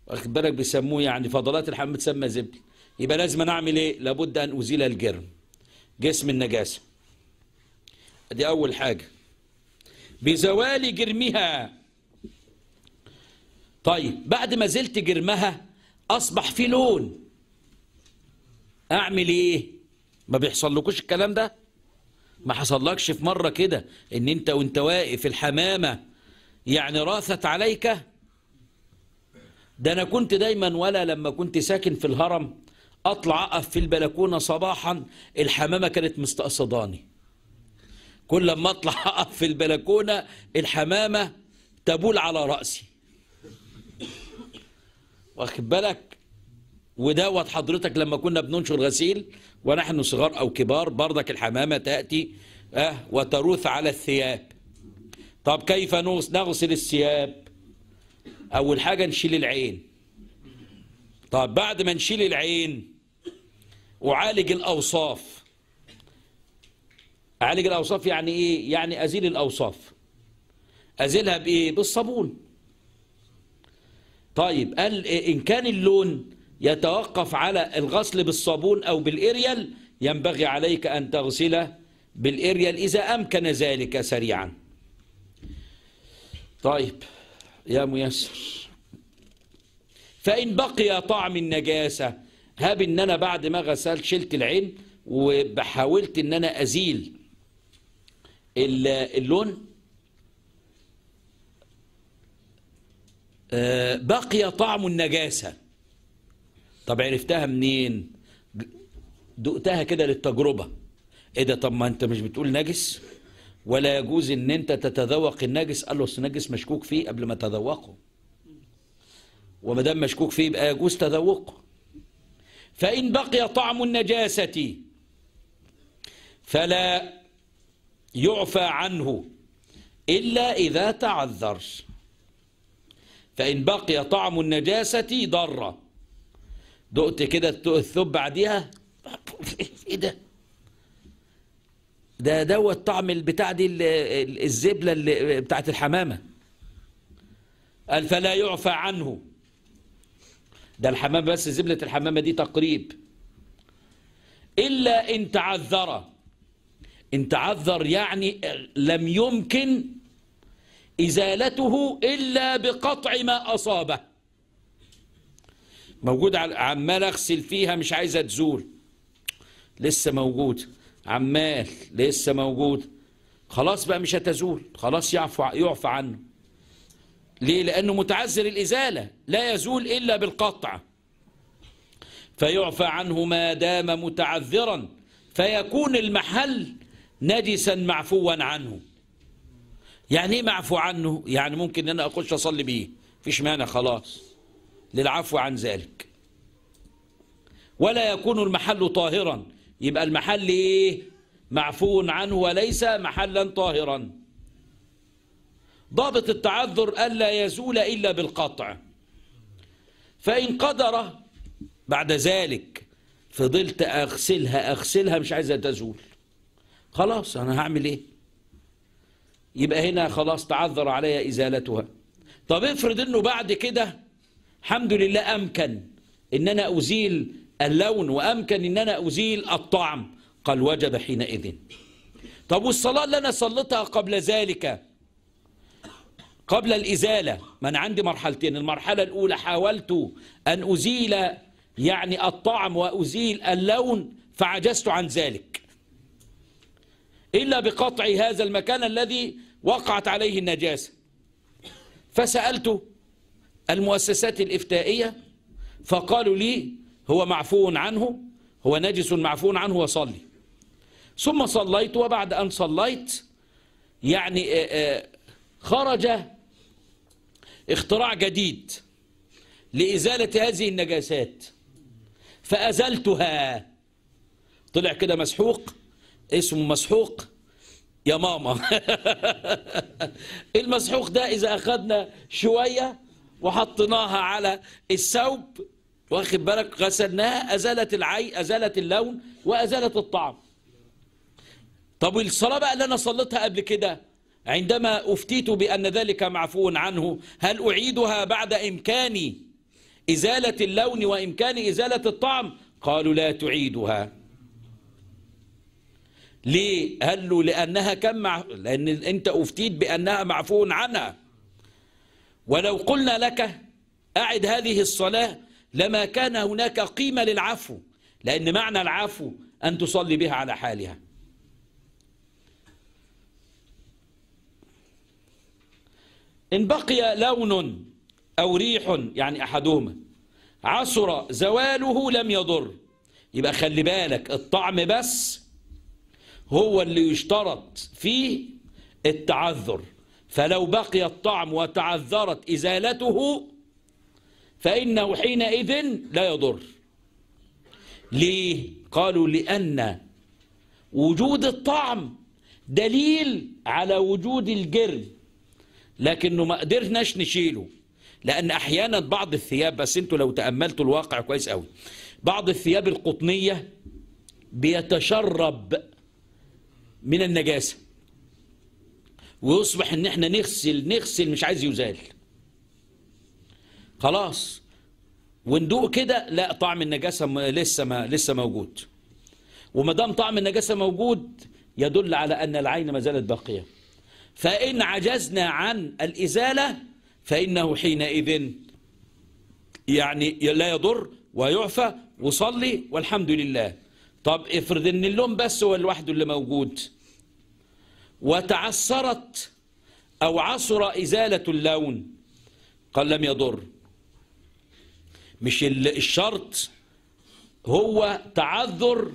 واخد بالك بيسموه يعني فضلات الحمام بتسمى زبل يبقى لازم أنا اعمل ايه لابد ان ازيل الجرم جسم النجاسه دي اول حاجه بزوال جرمها طيب بعد ما زلت جرمها أصبح في لون أعمل إيه ما لكوش الكلام ده ما لكش في مرة كده إن أنت وأنت واقف الحمامة يعني راثت عليك ده أنا كنت دايما ولا لما كنت ساكن في الهرم أطلع أقف في البلكونة صباحا الحمامة كانت مستقصداني كل لما أطلع أقف في البلكونة الحمامة تبول على رأسي واخد بالك ودوت حضرتك لما كنا بننشر غسيل ونحن صغار أو كبار بردك الحمامة تأتي أه وتروث على الثياب طب كيف نغسل الثياب أول حاجة نشيل العين طب بعد ما نشيل العين أعالج الأوصاف أعالج الأوصاف يعني إيه؟ يعني أزيل الأوصاف أزيلها بإيه؟ بالصابون طيب قال إيه، إن كان اللون يتوقف على الغسل بالصابون أو بالإريال ينبغي عليك أن تغسله بالإريال إذا أمكن ذلك سريعا طيب يا ميسر فإن بقي طعم النجاسة هاب إن أنا بعد ما غسلت شلت العين وحاولت إن أنا أزيل اللون بقي طعم النجاسة طب عرفتها منين دقتها كده للتجربة ايه ده طب ما انت مش بتقول نجس ولا يجوز ان انت تتذوق النجس قال له اصل النجس مشكوك فيه قبل ما تذوقه وما دام مشكوك فيه يبقى يجوز تذوقه فان بقي طعم النجاسه فلا يعفى عنه الا اذا تعذر فإن بقي طعم النجاسة ضرة دقت كده الثوب بعديها ايه ده ده دوت طعم البتاع دي الزبلة بتاعت الحمامة قال فلا يعفى عنه ده الحمام بس زبلة الحمامة دي تقريب إلا إن تعذر إن تعذر يعني لم يمكن إزالته إلا بقطع ما أصابه موجود عمال أغسل فيها مش عايزة تزول لسه موجود عمال لسه موجود خلاص بقى مش هتزول خلاص يعفو يعفى عنه ليه لأنه متعذر الإزالة لا يزول إلا بالقطع فيعفى عنه ما دام متعذرا فيكون المحل نجسا معفوا عنه يعني ايه معفو عنه يعني ممكن ان انا اخش اصلي بيه فيش مانع خلاص للعفو عن ذلك ولا يكون المحل طاهرا يبقى المحل ايه معفو عنه وليس محلا طاهرا ضابط التعذر ألا يزول إلا بالقطع فإن قدر بعد ذلك فضلت أغسلها أغسلها مش عايزة تزول خلاص أنا هعمل إيه يبقى هنا خلاص تعذر عليها إزالتها طب افرض أنه بعد كده الحمد لله أمكن أن أنا أزيل اللون وأمكن أن أنا أزيل الطعم قال وجب حينئذ طب والصلاة اللي أنا صليتها قبل ذلك قبل الإزالة ما أنا عندي مرحلتين المرحلة الأولى حاولت أن أزيل يعني الطعم وأزيل اللون فعجزت عن ذلك إلا بقطع هذا المكان الذي وقعت عليه النجاسة فسألت المؤسسات الإفتائية فقالوا لي هو معفو عنه هو نجس معفو عنه وصلي ثم صليت وبعد أن صليت يعني آه، آه، خرج اختراع جديد لإزالة هذه النجاسات فأزلتها طلع كده مسحوق اسمه مسحوق يا ماما المسحوق ده إذا أخذنا شوية وحطيناها على الثوب واخد بالك غسلناها أزالت العي أزالت اللون وأزالت الطعم طب الصلاة بقى اللي أنا صليتها قبل كده عندما أفتيت بأن ذلك معفو عنه هل أعيدها بعد إمكاني إزالة اللون وإمكان إزالة الطعم قالوا لا تعيدها ليه قال له لأنها كان مع... لأن أنت أفتيت بأنها معفو عنها ولو قلنا لك أعد هذه الصلاة لما كان هناك قيمة للعفو لأن معنى العفو أن تصلي بها على حالها إن بقي لون أو ريح يعني أحدهما عصر زواله لم يضر يبقى خلي بالك الطعم بس هو اللي يشترط فيه التعذر فلو بقي الطعم وتعذرت إزالته فإنه حينئذ لا يضر ليه؟ قالوا لأن وجود الطعم دليل على وجود الجرم لكنه ما قدرناش نشيله لأن أحيانا بعض الثياب بس أنتوا لو تأملتوا الواقع كويس قوي بعض الثياب القطنية بيتشرب من النجاسة ويصبح ان احنا نغسل نغسل مش عايز يزال خلاص وندوق كده لا طعم النجاسة لسه ما لسه موجود وما دام طعم النجاسة موجود يدل على أن العين ما زالت باقية فإن عجزنا عن الإزالة فإنه حينئذ يعني لا يضر ويعفى وصلي والحمد لله طب افرض ان اللون بس هو لوحده اللي موجود وتعثرت او عصر ازاله اللون قال لم يضر مش الشرط هو تعذر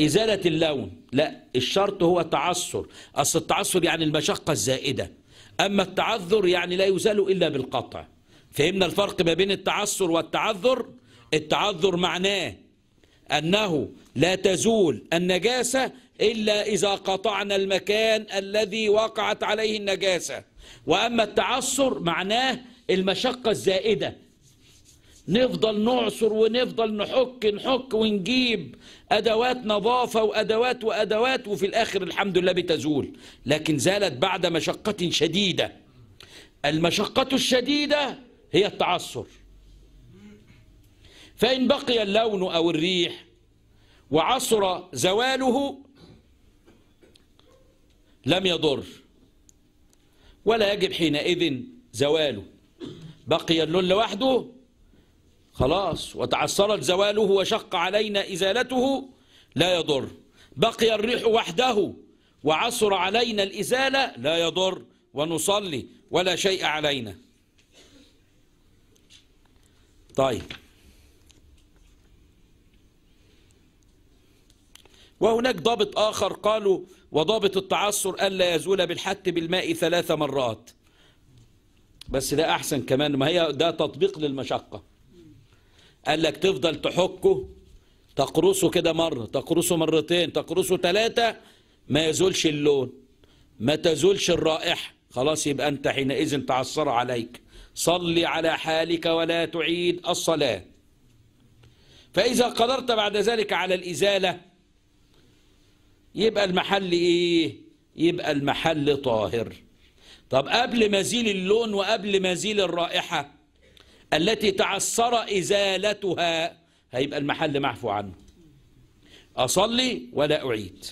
ازاله اللون لا الشرط هو تعثر اصل التعثر يعني المشقه الزائده اما التعذر يعني لا يزال الا بالقطع فهمنا الفرق ما بين التعثر والتعذر التعذر معناه أنه لا تزول النجاسة إلا إذا قطعنا المكان الذي وقعت عليه النجاسة وأما التعثر معناه المشقة الزائدة نفضل نعصر ونفضل نحك نحك ونجيب أدوات نظافة وأدوات وأدوات وفي الآخر الحمد لله بتزول لكن زالت بعد مشقة شديدة المشقة الشديدة هي التعثر فإن بقي اللون أو الريح وعصر زواله لم يضر ولا يجب حينئذ زواله بقي اللون لوحده خلاص وتعثرت زواله وشق علينا إزالته لا يضر بقي الريح وحده وعصر علينا الإزالة لا يضر ونصلي ولا شيء علينا طيب وهناك ضابط آخر قالوا وضابط التعثر ألا يزول بالحت بالماء ثلاث مرات بس ده أحسن كمان ما هي ده تطبيق للمشقة قال لك تفضل تحكه تقرصه كده مرة تقرصه مرتين تقرصه ثلاثة ما يزولش اللون ما تزولش الرائحة خلاص يبقى أنت حينئذ تعثر عليك صلي على حالك ولا تعيد الصلاة فإذا قدرت بعد ذلك على الإزالة يبقى المحل ايه يبقى المحل طاهر طب قبل مزيل اللون وقبل مزيل الرائحة التي تعثر إزالتها هيبقى المحل معفو عنه أصلي ولا أعيد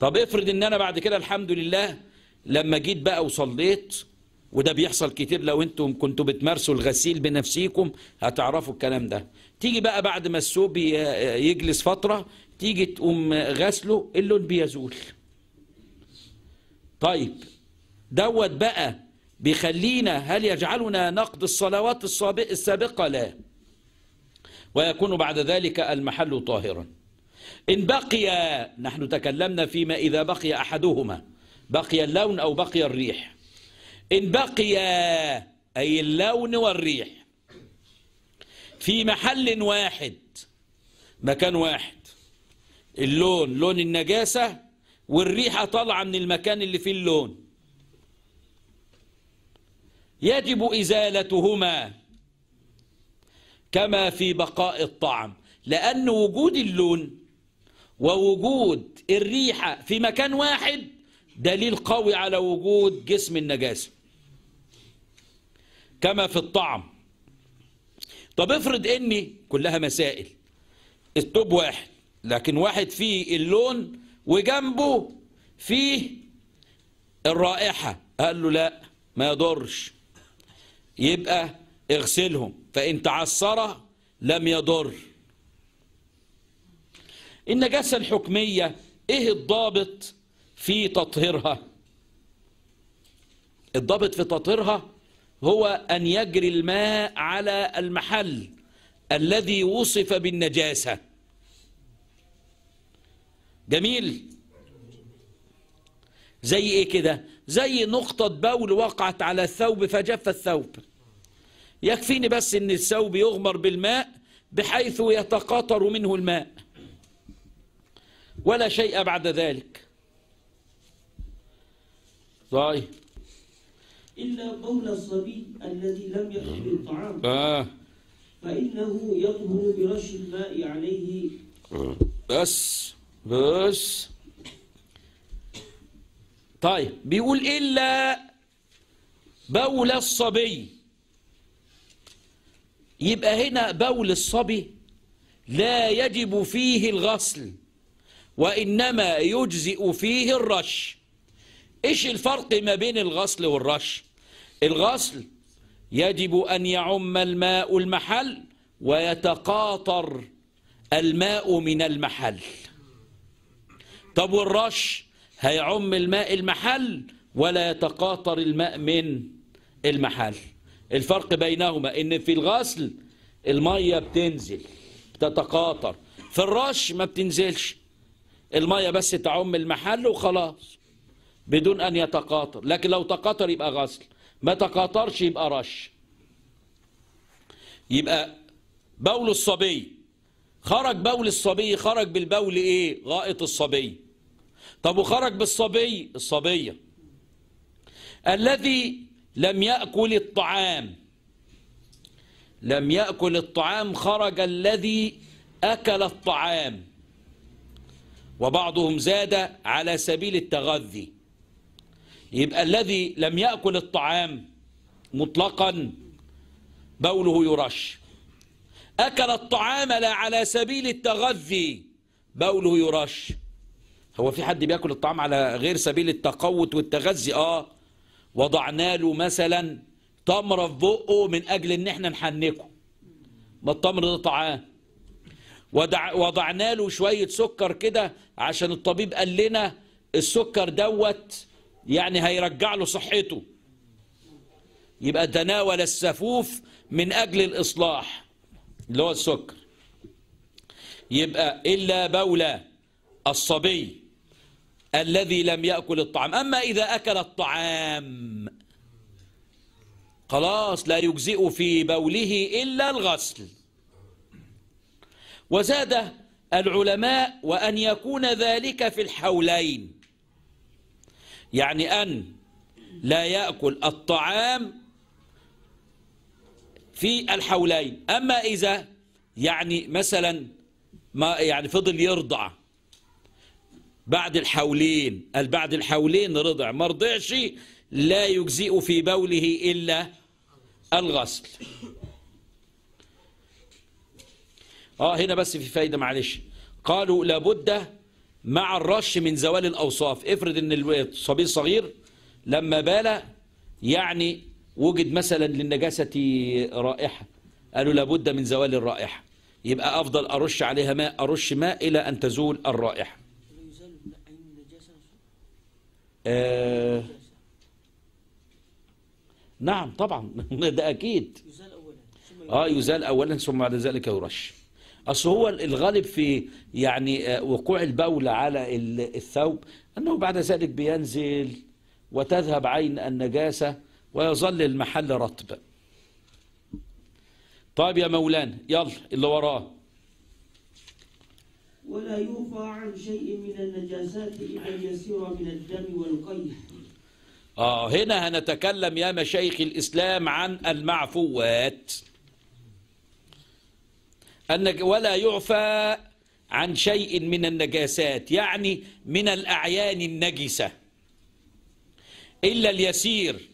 طب افرض ان انا بعد كده الحمد لله لما جيت بقى وصليت وده بيحصل كتير لو انتم كنتوا بتمارسوا الغسيل بنفسيكم هتعرفوا الكلام ده تيجي بقى بعد ما الثوب يجلس فترة تيجي تقوم غسله اللون بيزول طيب دوت بقى بيخلينا هل يجعلنا نقد الصلوات السابقة لا ويكون بعد ذلك المحل طاهرا إن بقي نحن تكلمنا فيما إذا بقي أحدهما بقي اللون أو بقي الريح إن بقي أي اللون والريح في محل واحد مكان واحد اللون لون النجاسة والريحة طالعة من المكان اللي فيه اللون يجب إزالتهما كما في بقاء الطعم لأن وجود اللون ووجود الريحة في مكان واحد دليل قوي على وجود جسم النجاسة كما في الطعم طب افرض اني كلها مسائل التوب واحد لكن واحد فيه اللون وجنبه فيه الرائحة قال له لا ما يضرش يبقى اغسلهم فإن تعثر لم يضر النجاسة الحكمية ايه الضابط في تطهيرها الضابط في تطهيرها هو أن يجري الماء على المحل الذي وصف بالنجاسة جميل زي ايه كده زي نقطة بول وقعت على الثوب فجف الثوب يكفيني بس ان الثوب يغمر بالماء بحيث يتقاطر منه الماء ولا شيء بعد ذلك طيب إلا بول الصبي الذي لم يأكل الطعام آه. فإنه يطهر برش الماء عليه بس بص طيب بيقول إلا بول الصبي يبقى هنا بول الصبي لا يجب فيه الغسل وإنما يجزئ فيه الرش إيش الفرق ما بين الغسل والرش الغسل يجب أن يعم الماء المحل ويتقاطر الماء من المحل طب والرش هيعم الماء المحل ولا يتقاطر الماء من المحل الفرق بينهما ان في الغسل المية بتنزل بتتقاطر في الرش ما بتنزلش المية بس تعم المحل وخلاص بدون أن يتقاطر لكن لو تقاطر يبقى غسل ما تقاطرش يبقى رش يبقى بول الصبي خرج بول الصبي خرج بالبول ايه غائط الصبي طب وخرج بالصبي الصبية الذي لم يأكل الطعام لم يأكل الطعام خرج الذي أكل الطعام وبعضهم زاد على سبيل التغذي يبقى الذي لم يأكل الطعام مطلقا بوله يرش أكل الطعام لا على سبيل التغذي بوله يرش هو في حد بياكل الطعام على غير سبيل التقوت والتغذي اه وضعنا له مثلا تمره في بقه من اجل ان احنا نحنكه ما التمر ده طعام وضعنا له شويه سكر كده عشان الطبيب قال لنا السكر دوت يعني هيرجع له صحته يبقى تناول السفوف من اجل الاصلاح اللي هو السكر يبقى الا بولى الصبي الذي لم يأكل الطعام أما إذا أكل الطعام خلاص لا يجزئ في بوله إلا الغسل وزاد العلماء وأن يكون ذلك في الحولين يعني أن لا يأكل الطعام في الحولين أما إذا يعني مثلا ما يعني فضل يرضع بعد الحولين قال بعد الحولين رضع ما رضعش لا يجزئ في بوله إلا الغسل اه هنا بس في فايدة معلش قالوا لابد مع الرش من زوال الأوصاف افرض ان الصبي الصغير لما بال يعني وجد مثلا للنجاسة رائحة قالوا لابد من زوال الرائحة يبقى أفضل أرش عليها ماء أرش ماء إلى أن تزول الرائحة آه نعم طبعا ده اكيد يزال اولا اه يزال اولا ثم بعد ذلك يرش اصل هو الغالب في يعني آه، وقوع البول على الثوب انه بعد ذلك بينزل وتذهب عين النجاسه ويظل المحل رطب طيب يا مولانا يلا اللي وراه ولا يوفى عن شيء من النجاسات إلا اليسير من الدم والقيح آه هنا هنتكلم يا مشايخ الإسلام عن المعفوات أن ولا يعفى عن شيء من النجاسات يعني من الأعيان النجسة إلا اليسير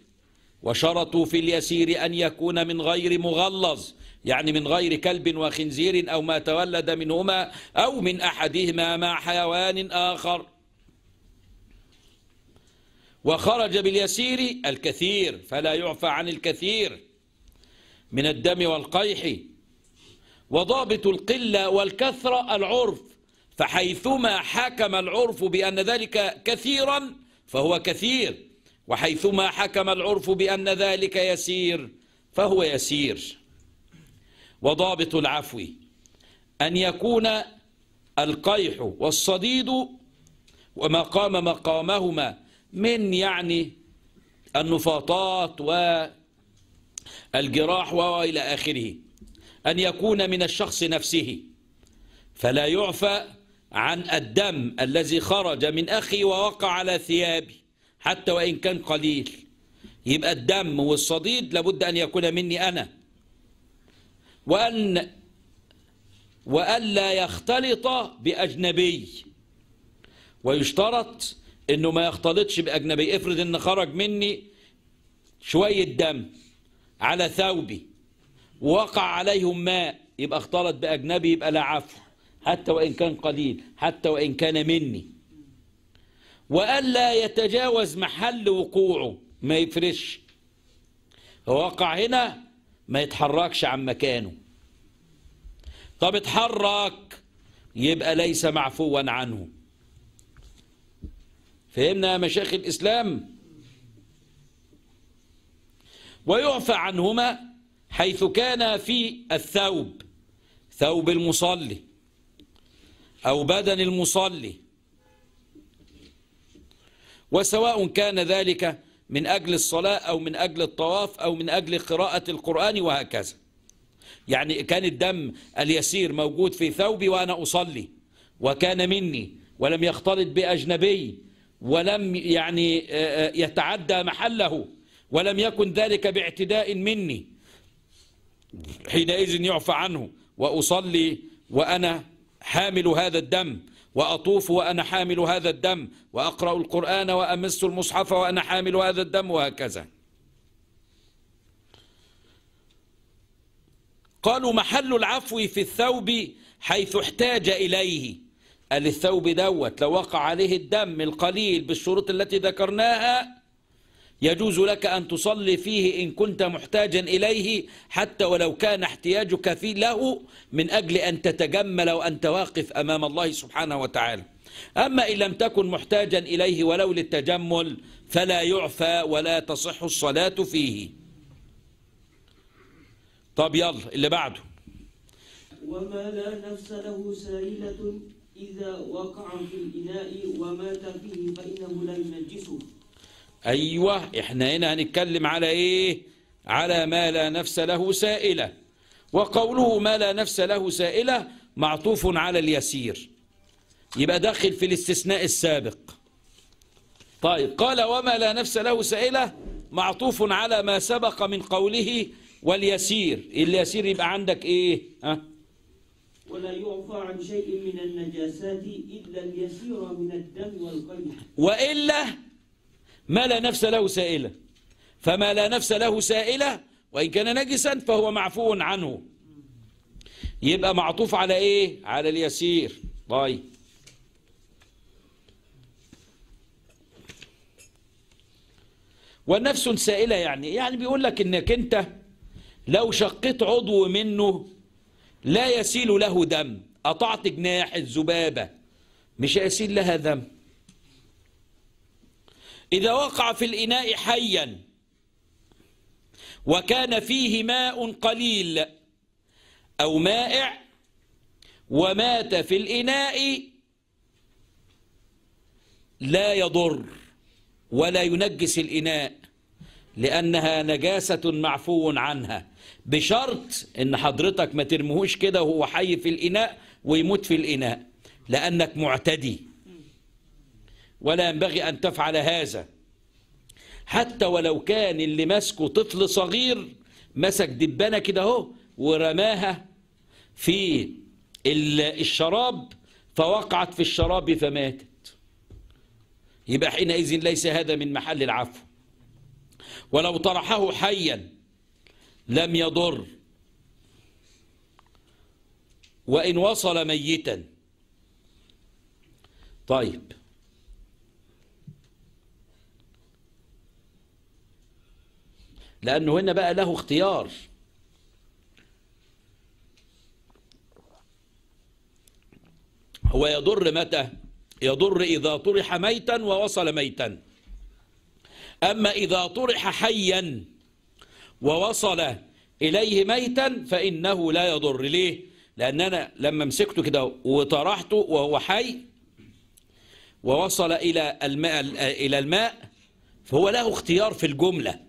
وشرطوا في اليسير أن يكون من غير مغلظ يعني من غير كلب وخنزير أو ما تولد منهما أو من أحدهما مع حيوان آخر وخرج باليسير الكثير فلا يعفى عن الكثير من الدم والقيح وضابط القلة والكثرة العرف فحيثما حكم العرف بأن ذلك كثيرا فهو كثير وحيثما حكم العرف بأن ذلك يسير فهو يسير وضابط العفو أن يكون القيح والصديد وما قام مقامهما من يعني النفاطات والجراح وإلى آخره أن يكون من الشخص نفسه فلا يعفى عن الدم الذي خرج من أخي ووقع على ثيابي حتى وإن كان قليل يبقى الدم والصديد لابد أن يكون مني أنا وأن وألا يختلط بأجنبي ويشترط إنه ما يختلطش بأجنبي افرض إن خرج مني شوية دم على ثوبي ووقع عليهم ماء يبقى اختلط بأجنبي يبقى لا عفو حتى وإن كان قليل حتى وإن كان مني وألا يتجاوز محل وقوعه ما يفرش وقع هنا ما يتحركش عن مكانه طب اتحرك يبقى ليس معفوا عنه فهمنا يا مشايخ الإسلام ويعفى عنهما حيث كان في الثوب ثوب المصلي أو بدن المصلي وسواء كان ذلك من أجل الصلاة أو من أجل الطواف أو من أجل قراءة القرآن وهكذا يعني كان الدم اليسير موجود في ثوبي وأنا أصلي وكان مني ولم يختلط بأجنبي ولم يعني آه، آه، يتعدى محله ولم يكن ذلك باعتداء مني حينئذ يعفى عنه وأصلي وأنا حامل هذا الدم وأطوف وأنا حامل هذا الدم وأقرأ القرآن وأمس المصحف وأنا حامل هذا الدم وهكذا قالوا محل العفو في الثوب حيث احتاج إليه قال الثوب دوت لو وقع عليه الدم القليل بالشروط التي ذكرناها يجوز لك أن تصلي فيه إن كنت محتاجا إليه حتى ولو كان احتياجك في له من أجل أن تتجمل وأن تواقف أمام الله سبحانه وتعالى أما إن لم تكن محتاجا إليه ولو للتجمل فلا يعفى ولا تصح الصلاة فيه طب يلا اللي بعده وما لا نفس له سائلة إذا وقع في الإناء ومات فيه فإنه لا ينجسه أيوة إحنا هنا هنتكلم على إيه على ما لا نفس له سائلة وقوله ما لا نفس له سائلة معطوف على اليسير يبقى داخل في الاستثناء السابق طيب قال وما لا نفس له سائلة معطوف على ما سبق من قوله واليسير اليسير يبقى عندك إيه ها؟ ولا يعفى عن شيء من النجاسات إلا اليسير من الدم والقيح وإلا ما لا نفس له سائلة فما لا نفس له سائلة وإن كان نجسا فهو معفو عنه يبقى معطوف على إيه على اليسير طيب والنفس السائلة يعني يعني بيقول لك إنك أنت لو شقيت عضو منه لا يسيل له دم قطعت جناح الذبابة مش هيسيل لها دم إذا وقع في الإناء حيا وكان فيه ماء قليل أو مائع ومات في الإناء لا يضر ولا ينجس الإناء لأنها نجاسة معفو عنها بشرط إن حضرتك ما ترمهوش كده وهو حي في الإناء ويموت في الإناء لأنك معتدي ولا ينبغي أن تفعل هذا حتى ولو كان اللي ماسكه طفل صغير مسك دبانة كده اهو ورماها في الشراب فوقعت في الشراب فماتت يبقى حينئذ ليس هذا من محل العفو ولو طرحه حيا لم يضر وإن وصل ميتا طيب لأنه هنا بقى له اختيار هو يضر متى يضر إذا طرح ميتا ووصل ميتا أما إذا طرح حيا ووصل إليه ميتا فإنه لا يضر ليه لأن أنا لما مسكته كده وطرحته وهو حي ووصل إلى الماء, إلى الماء فهو له اختيار في الجملة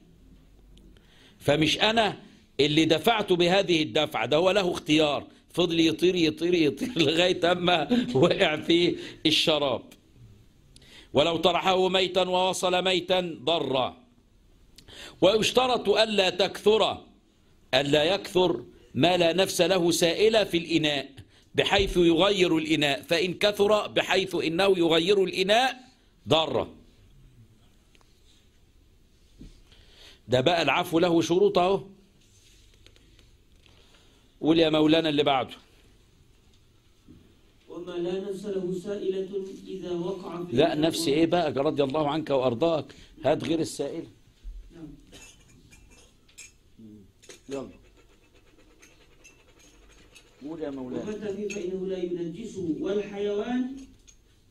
فمش أنا اللي دفعته بهذه الدفعة ده هو له اختيار فضل يطير يطير يطير لغاية أما وقع في الشراب ولو طرحه ميتا ووصل ميتا ضرا ويشترط ألا تكثر ألا يكثر ما لا نفس له سائلة في الإناء بحيث يغير الإناء فإن كثر بحيث إنه يغير الإناء ضره ده بقى العفو له شروط اهو قول يا مولانا اللي بعده وما لا نفس له سائلة إذا وقع لا نفس إيه بقى رضي الله عنك وأرضاك هات غير السائلة نعم يلا قول يا مولانا وفتى فيه فإنه لا ينجسه والحيوان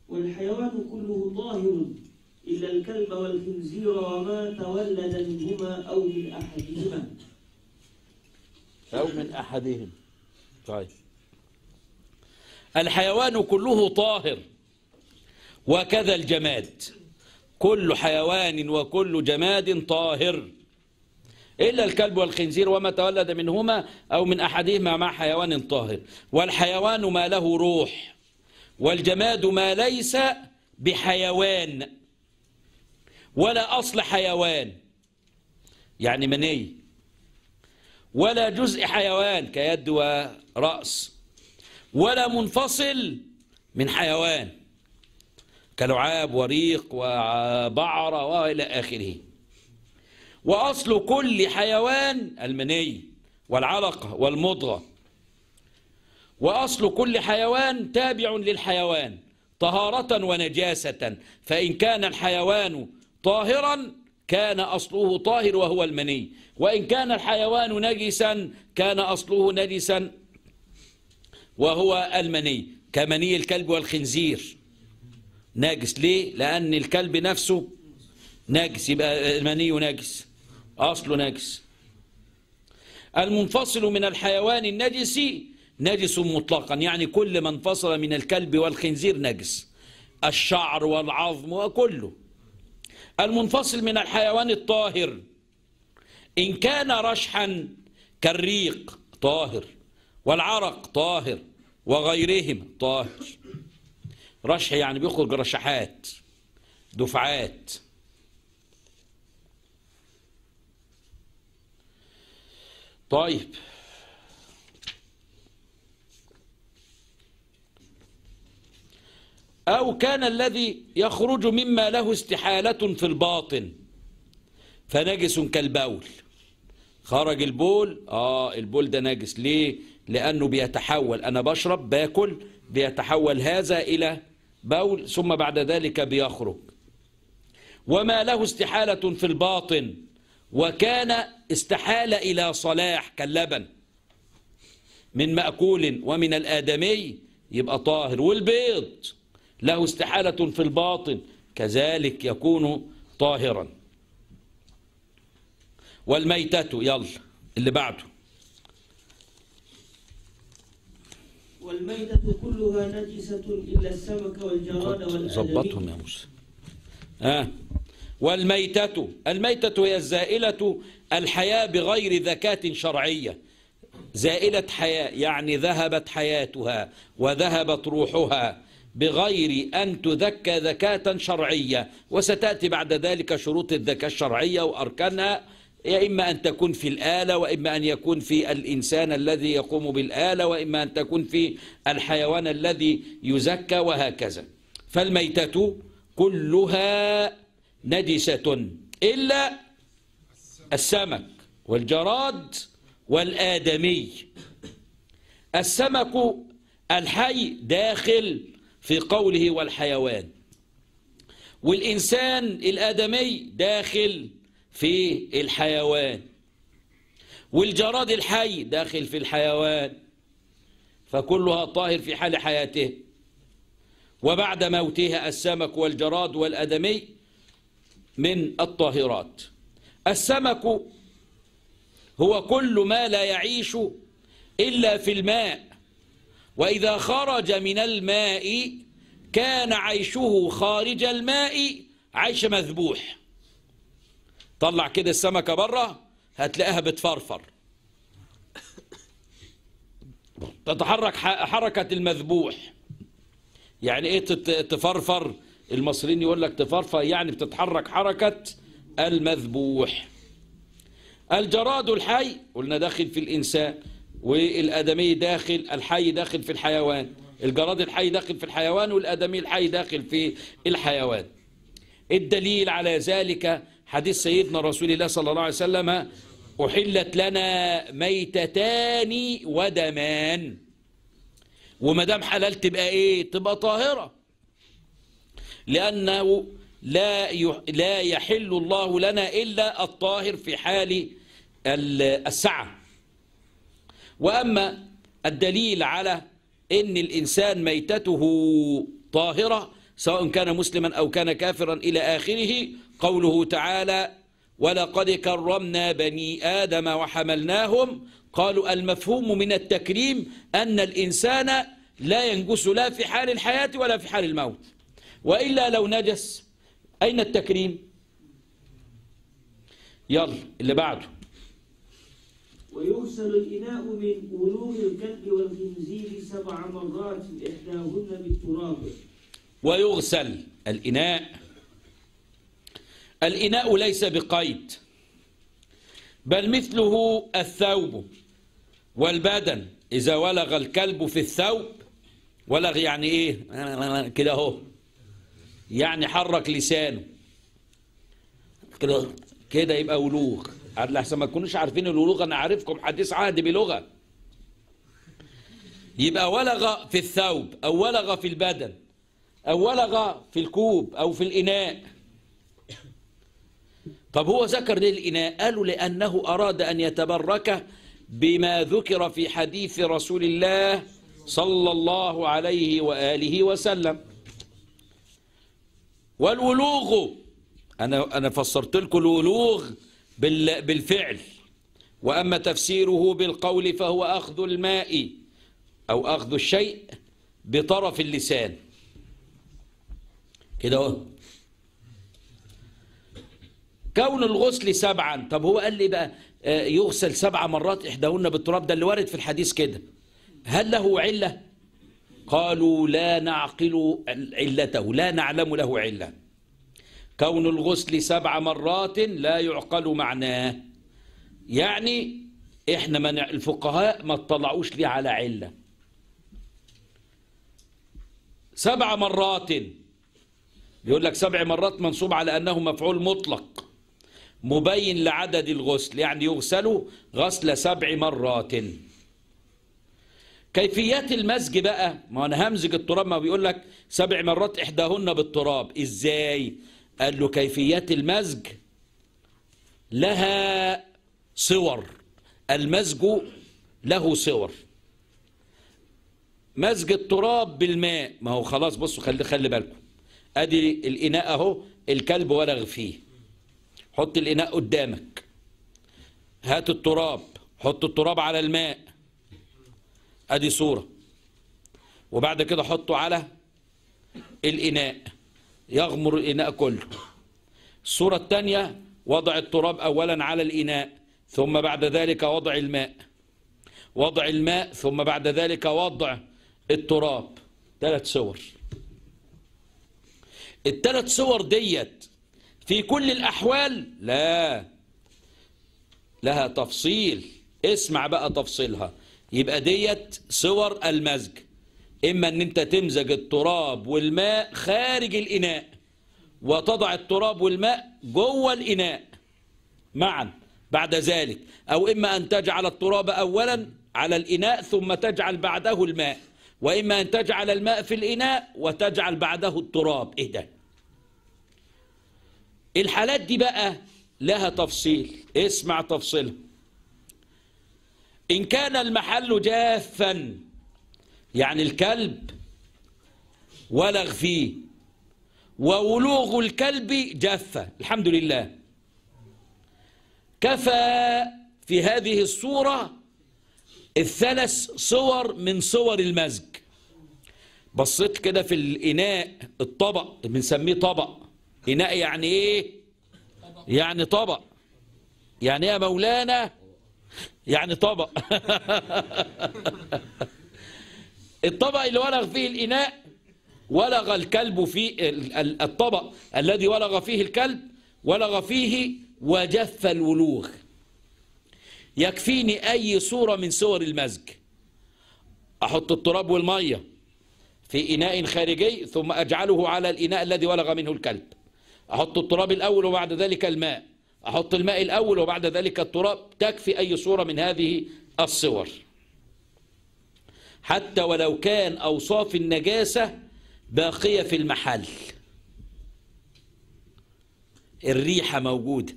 والحيوان كله طاهر إلا الكلب والخنزير وما تولد منهما أو من أحدهما أو من أحدهم طيب الحيوان كله طاهر وكذا الجماد كل حيوان وكل جماد طاهر إلا الكلب والخنزير وما تولد منهما أو من أحدهما مع حيوان طاهر والحيوان ما له روح والجماد ما ليس بحيوان ولا أصل حيوان يعني مني إيه؟ ولا جزء حيوان كيد ورأس ولا منفصل من حيوان كلعاب وريق وبعرة وإلى آخره وأصل كل حيوان المني والعلقة والمضغة وأصل كل حيوان تابع للحيوان طهارة ونجاسة فإن كان الحيوان طاهرا كان أصله طاهر وهو المني وإن كان الحيوان نجسا كان أصله نجسا وهو المني كمني الكلب والخنزير نجس ليه؟ لأن الكلب نفسه نجس يبقى المني نجس أصله نجس المنفصل من الحيوان النجس نجس مطلقا يعني كل ما انفصل من الكلب والخنزير نجس الشعر والعظم وكله المنفصل من الحيوان الطاهر إن كان رشحا كالريق طاهر والعرق طاهر وغيرهم طاهر رشح يعني بيخرج رشحات دفعات طيب أو كان الذي يخرج مما له استحالة في الباطن فنجس كالبول خرج البول آه البول ده نجس ليه لأنه بيتحول أنا بشرب باكل بيتحول هذا إلى بول ثم بعد ذلك بيخرج وما له استحالة في الباطن وكان استحال إلى صلاح كاللبن من مأكول ومن الآدمي يبقى طاهر والبيض له استحالة في الباطن كذلك يكون طاهرا والميتة يلا اللي بعده والميتة كلها نجسة إلا السمك والجراد ظبطهم يا موسى آه. والميتة الميتة هي الزائلة الحياة بغير ذكاة شرعية زائلة حياة يعني ذهبت حياتها وذهبت روحها بغير أن تذكى ذكاة شرعية وستأتي بعد ذلك شروط الذكاة الشرعية وأركانها يا إما أن تكون في الآلة وإما أن يكون في الإنسان الذي يقوم بالآلة وإما أن تكون في الحيوان الذي يزكى وهكذا فالميتة كلها نجسة إلا السمك والجراد والآدمي السمك الحي داخل في قوله والحيوان والإنسان الآدمي داخل في الحيوان والجراد الحي داخل في الحيوان فكلها طاهر في حال حياته وبعد موتها السمك والجراد والأدمي من الطاهرات السمك هو كل ما لا يعيش إلا في الماء وإذا خرج من الماء كان عيشه خارج الماء عيش مذبوح طلع كده السمكة بره هتلاقيها بتفرفر تتحرك حركة المذبوح يعني ايه تفرفر المصريين يقول لك تفرفر يعني بتتحرك حركة المذبوح الجراد الحي قلنا داخل في الإنسان والآدمي داخل الحي داخل في الحيوان الجراد الحي داخل في الحيوان والآدمي الحي داخل في الحيوان الدليل على ذلك حديث سيدنا رسول الله صلى الله عليه وسلم أحلت لنا ميتتان ودمان وما دام حلال تبقى إيه تبقى طاهرة لأنه لا لا يحل الله لنا إلا الطاهر في حال السعه وأما الدليل على أن الإنسان ميتته طاهرة سواء كان مسلما أو كان كافرا إلى آخره قوله تعالى ولقد كرمنا بني آدم وحملناهم قالوا المفهوم من التكريم أن الإنسان لا ينجس لا في حال الحياة ولا في حال الموت وإلا لو نجس أين التكريم يلا اللي بعده ويغسل الإناء من ولوغ الكلب والخنزير سبع مرات إحداهن بالتراب ويغسل الإناء الإناء ليس بقيد بل مثله الثوب والبدن إذا ولغ الكلب في الثوب ولغ يعني إيه كده أهو يعني حرك لسانه كده كده يبقى ولوغ قال احسن ما تكونوش عارفين اللغه انا عارفكم حديث عهد بلغه يبقى ولغ في الثوب او ولغ في البدن او ولغ في الكوب او في الاناء طب هو ذكر ليه الاناء قالوا لانه اراد ان يتبرك بما ذكر في حديث رسول الله صلى الله عليه واله وسلم والولوغ انا انا فسرت لكم الولوغ بالفعل وأما تفسيره بالقول فهو أخذ الماء أو أخذ الشيء بطرف اللسان كده اهو كون الغسل سبعا طب هو قال لي بقى آه، يغسل سبع مرات إحداهن بالتراب ده اللي ورد في الحديث كده هل له علة قالوا لا نعقل علته لا نعلم له عله كون الغسل سبع مرات لا يعقل معناه يعني احنا من الفقهاء ما اطلعوش ليه على علة سبع مرات بيقول لك سبع مرات منصوب على أنه مفعول مطلق مبين لعدد الغسل يعني يغسل غسل سبع مرات كيفيات المزج بقى ما انا همزج التراب ما بيقول لك سبع مرات احداهن بالتراب ازاي قال له كيفيات المزج لها صور المزج له صور مزج التراب بالماء ما هو خلاص بصوا خلي خلي بالكم ادي الاناء اهو الكلب ولغ فيه حط الاناء قدامك هات التراب حط التراب على الماء ادي صوره وبعد كده حطه على الاناء يغمر الإناء كله الصورة الثانية وضع التراب أولا على الإناء ثم بعد ذلك وضع الماء وضع الماء ثم بعد ذلك وضع التراب ثلاث صور الثلاث صور ديت في كل الأحوال لا لها تفصيل اسمع بقى تفصيلها يبقى ديت صور المزج إما أن أنت تمزج التراب والماء خارج الإناء وتضع التراب والماء جوه الإناء معا بعد ذلك أو إما أن تجعل التراب أولا على الإناء ثم تجعل بعده الماء وإما أن تجعل الماء في الإناء وتجعل بعده التراب إيه ده الحالات دي بقى لها تفصيل اسمع تفصيلها إن كان المحل جافا يعني الكلب ولغ فيه وولوغ الكلب جافة الحمد لله كفى في هذه الصورة الثلاث صور من صور المزج بصيت كده في الإناء الطبق بنسميه طبق إناء يعني إيه يعني طبق يعني إيه يا مولانا يعني طبق الطبق اللي ولغ فيه الإناء ولغ الكلب في الطبق الذي ولغ فيه الكلب ولغ فيه وجف الولوغ يكفيني أي صورة من صور المزج أحط التراب والمية في إناء خارجي ثم أجعله على الإناء الذي ولغ منه الكلب أحط التراب الأول وبعد ذلك الماء أحط الماء الأول وبعد ذلك التراب تكفي أي صورة من هذه الصور حتى ولو كان أوصاف النجاسة باقية في المحل الريحة موجودة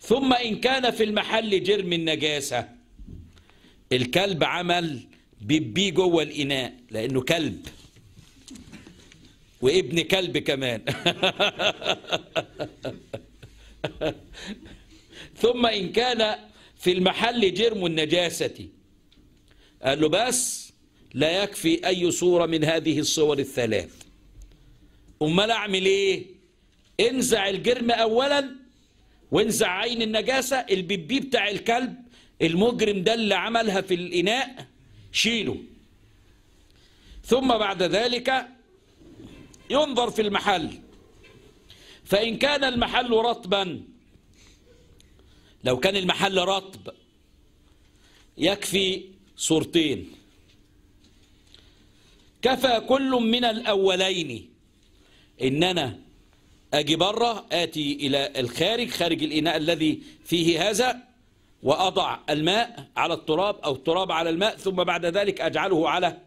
ثم إن كان في المحل جرم النجاسة الكلب عمل بيبي جوه الإناء لأنه كلب وابن كلب كمان ثم إن كان في المحل جرم النجاسة قال له بس لا يكفي أي صورة من هذه الصور الثلاث أمال أعمل إيه انزع الجرم أولا وانزع عين النجاسة البيبي بتاع الكلب المجرم ده اللي عملها في الإناء شيله ثم بعد ذلك ينظر في المحل فإن كان المحل رطبا لو كان المحل رطب يكفي صورتين كفى كل من الأولين إن أنا أجي بره آتي إلى الخارج خارج الإناء الذي فيه هذا وأضع الماء على التراب أو التراب على الماء ثم بعد ذلك أجعله على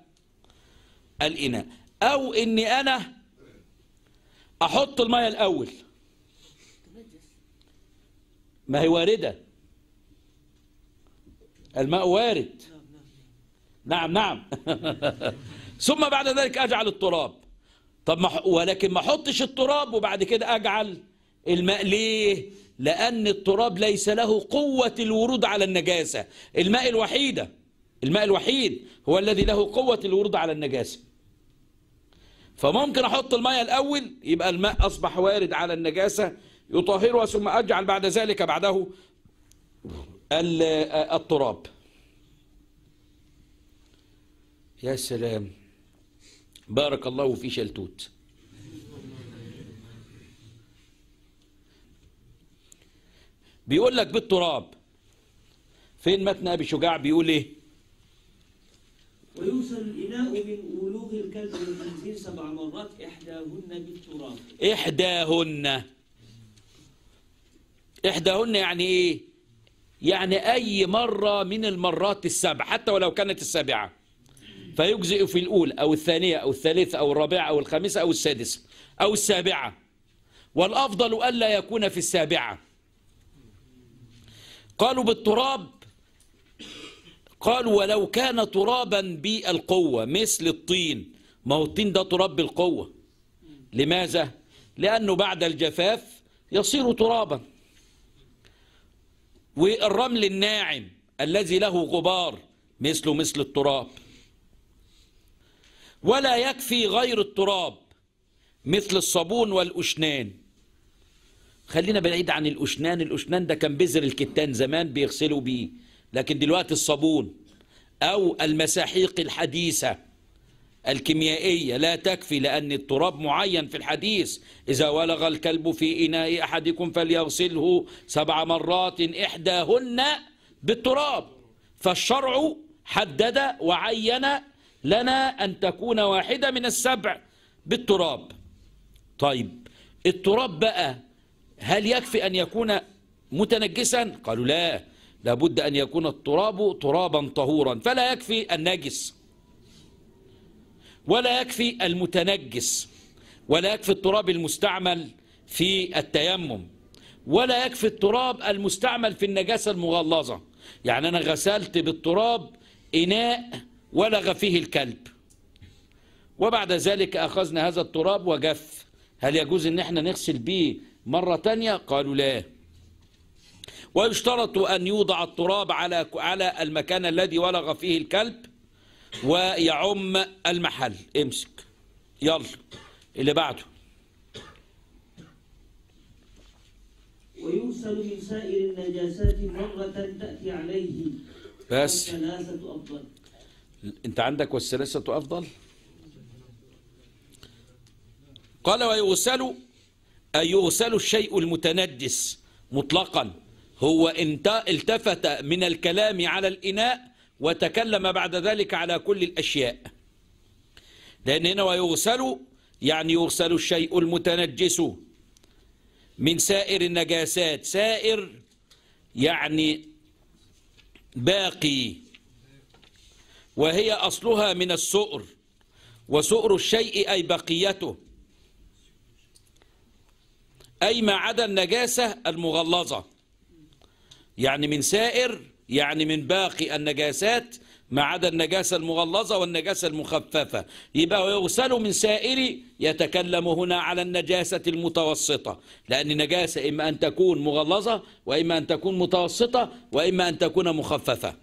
الإناء أو إني أنا أحط الماء الأول ما هي واردة الماء وارد نعم نعم ثم بعد ذلك أجعل التراب طب ما ولكن ما احطش التراب وبعد كده أجعل الماء ليه لأن التراب ليس له قوة الورود على النجاسة الماء الوحيدة الماء الوحيد هو الذي له قوة الورود على النجاسة فممكن أحط الماء الأول يبقى الماء أصبح وارد على النجاسة يطهرها ثم أجعل بعد ذلك بعده التراب يا سلام بارك الله في شلتوت بيقول لك بالتراب فين متن ابي شجاع بيقول ايه ويوصل الاناء من ولوغ الكلب والخنزير سبع مرات احداهن بالتراب احداهن احداهن يعني ايه يعني اي مره من المرات السبع حتى ولو كانت السابعه فيجزئ في الأولى أو الثانية أو الثالثة أو الرابعة أو الخامسة أو السادسة أو السابعة والأفضل ألا يكون في السابعة قالوا بالتراب قالوا ولو كان ترابا بالقوة مثل الطين ما هو الطين ده تراب بالقوة لماذا؟ لأنه بعد الجفاف يصير ترابا والرمل الناعم الذي له غبار مثله مثل التراب ولا يكفي غير التراب مثل الصابون والأشنان خلينا بعيد عن الأشنان الأشنان ده كان بذر الكتان زمان بيغسلوا بيه لكن دلوقتي الصابون أو المساحيق الحديثة الكيميائية لا تكفي لأن التراب معين في الحديث إذا ولغ الكلب في إناء أحدكم فليغسله سبع مرات إحداهن بالتراب فالشرع حدد وعين لنا أن تكون واحدة من السبع بالتراب طيب التراب بقى هل يكفي أن يكون متنجسا قالوا لا لابد أن يكون التراب ترابا طهورا فلا يكفي النجس ولا يكفي المتنجس ولا يكفي التراب المستعمل في التيمم ولا يكفي التراب المستعمل في النجاسة المغلظة يعني أنا غسلت بالتراب إناء ولغ فيه الكلب وبعد ذلك أخذنا هذا التراب وجف هل يجوز أن احنا نغسل به مرة تانية قالوا لا ويشترط أن يوضع التراب على على المكان الذي ولغ فيه الكلب ويعم المحل امسك يلا اللي بعده ويغسل من سائر النجاسات مرة تأتي عليه بس ثلاثة أفضل انت عندك والسلسة أفضل قال ويغسل أي يغسل الشيء المتندس مطلقا هو انت التفت من الكلام على الإناء وتكلم بعد ذلك على كل الأشياء لأن هنا ويغسل يعني يغسل الشيء المتنجس من سائر النجاسات سائر يعني باقي وهي أصلها من السؤر وسؤر الشيء أي بقيته أي ما عدا النجاسة المغلظة يعني من سائر يعني من باقي النجاسات ما عدا النجاسة المغلظة والنجاسة المخففة يبقى يغسل من سائر يتكلم هنا على النجاسة المتوسطة لأن النجاسة إما أن تكون مغلظة وإما أن تكون متوسطة وإما أن تكون مخففة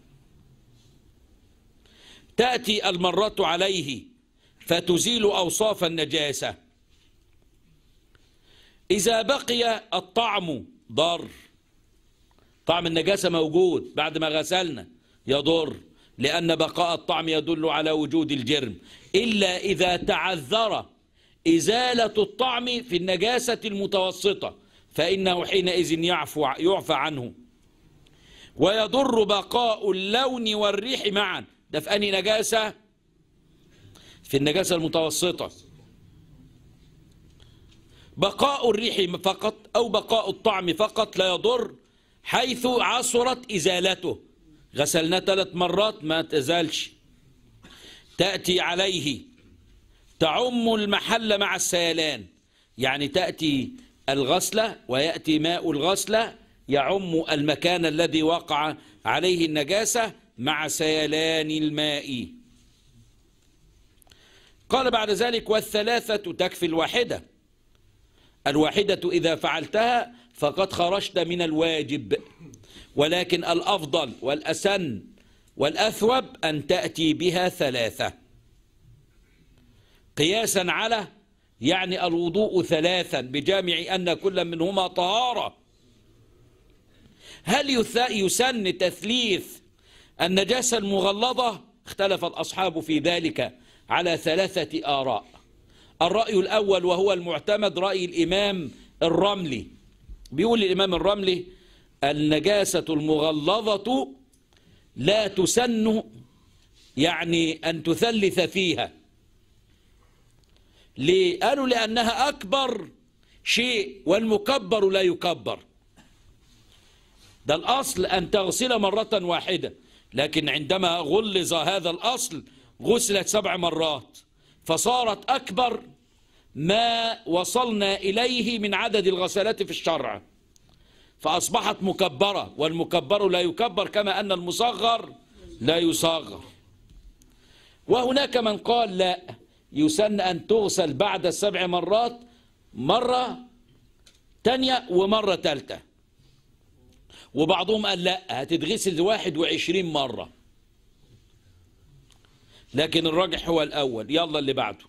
تأتي المرة عليه فتزيل أوصاف النجاسة إذا بقي الطعم ضر طعم النجاسة موجود بعد ما غسلنا يضر لأن بقاء الطعم يدل على وجود الجرم إلا إذا تعذر إزالة الطعم في النجاسة المتوسطة فإنه حينئذ يعفو يعفى عنه ويضر بقاء اللون والريح معا ده في أنهي نجاسة في النجاسة المتوسطة بقاء الريح فقط أو بقاء الطعم فقط لا يضر حيث عصرت إزالته غسلناه ثلاث مرات ما تزالش تأتي عليه تعم المحل مع السيلان يعني تأتي الغسلة ويأتي ماء الغسلة يعم المكان الذي وقع عليه النجاسة مع سيلان الماء قال بعد ذلك والثلاثة تكفي الواحدة الواحدة إذا فعلتها فقد خرجت من الواجب ولكن الأفضل والأسن والأثوب أن تأتي بها ثلاثة قياسا على يعني الوضوء ثلاثا بجامع أن كل منهما طهارة هل يسن تثليث النجاسة المغلظة اختلف الأصحاب في ذلك على ثلاثة آراء الرأي الأول وهو المعتمد رأي الإمام الرملي بيقول الإمام الرملي النجاسة المغلظة لا تسن يعني أن تثلث فيها ليه؟ قالوا لأنها أكبر شيء والمكبر لا يكبر ده الأصل أن تغسل مرة واحدة لكن عندما غلظ هذا الأصل غسلت سبع مرات فصارت أكبر ما وصلنا إليه من عدد الغسلات في الشرع فأصبحت مكبرة والمكبر لا يكبر كما أن المصغر لا يصغر وهناك من قال لا يسن أن تغسل بعد السبع مرات مرة تانية ومرة ثالثة وبعضهم قال لا هتتغسل 21 مرة لكن الراجح هو الأول يلا اللي بعده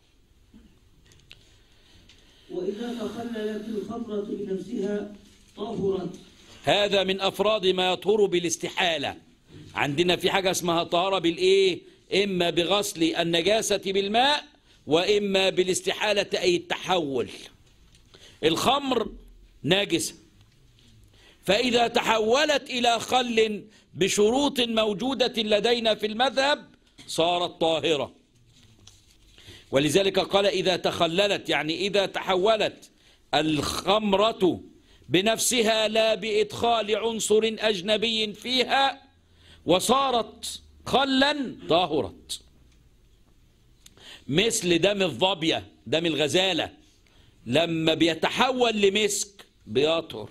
وإذا تخللت الخمرة بنفسها طهرت هذا من أفراد ما يطهر بالاستحالة عندنا في حاجة اسمها طهارة بالإيه إما بغسل النجاسة بالماء وإما بالاستحالة أي التحول الخمر ناجسه فإذا تحولت إلى خل بشروط موجودة لدينا في المذهب صارت طاهرة ولذلك قال إذا تخللت يعني إذا تحولت الخمرة بنفسها لا بإدخال عنصر أجنبي فيها وصارت خلا طهرت مثل دم الظبية دم الغزالة لما بيتحول لمسك بيطهر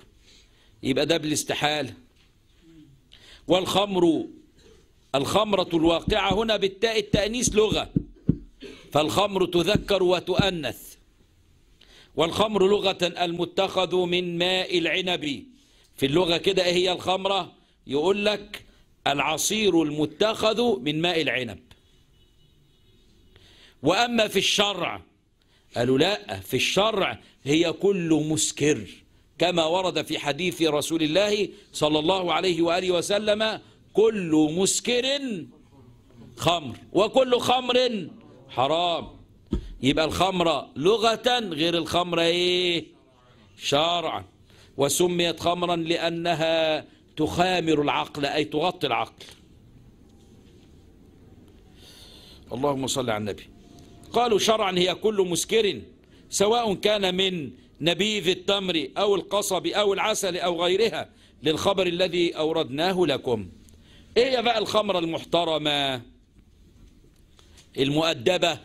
يبقى ده بالاستحالة والخمر الخمرة الواقعة هنا بالتاء التانيث لغة فالخمر تذكر وتؤنث والخمر لغة المتخذ من ماء العنب في اللغة كده ايه هي الخمرة يقول لك العصير المتخذ من ماء العنب وأما في الشرع قالوا لا في الشرع هي كل مسكر كما ورد في حديث رسول الله صلى الله عليه وآله وسلم كل مسكر خمر وكل خمر حرام يبقى الخمرة لغة غير الخمرة إيه شرعا وسميت خمرا لأنها تخامر العقل أي تغطي العقل اللهم صل على النبي قالوا شرعا هي كل مسكر سواء كان من نبيذ التمر أو القصب أو العسل أو غيرها للخبر الذي أوردناه لكم إيه بقى الخمرة المحترمة المؤدبة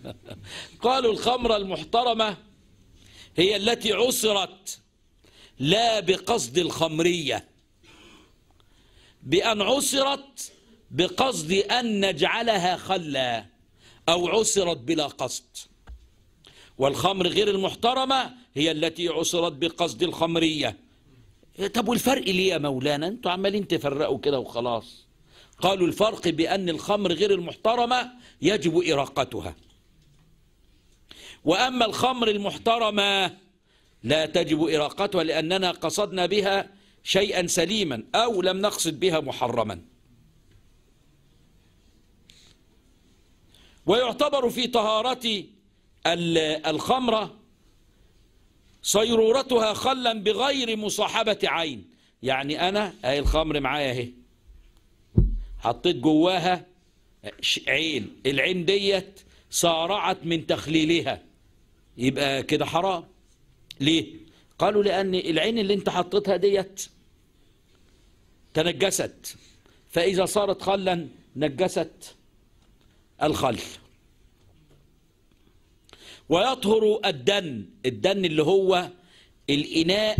قالوا الخمرة المحترمة هي التي عسرت لا بقصد الخمرية بأن عسرت بقصد أن نجعلها خلا أو عسرت بلا قصد والخمر غير المحترمة هي التي عصرت بقصد الخمرية إيه، طب والفرق ليه يا مولانا انتوا عمالين تفرقوا كده وخلاص قالوا الفرق بأن الخمر غير المحترمة يجب إراقتها وأما الخمر المحترمة لا تجب إراقتها لأننا قصدنا بها شيئا سليما أو لم نقصد بها محرما ويعتبر في طهارة الخمرة صيرورتها خلا بغير مصاحبة عين يعني أنا هاي الخمر معايا أهي حطيت جواها عين العين ديت صارعت من تخليلها يبقى كده حرام ليه قالوا لأن العين اللي انت حطيتها ديت تنجست فإذا صارت خلا نجست الخل ويطهر الدن الدن اللي هو الإناء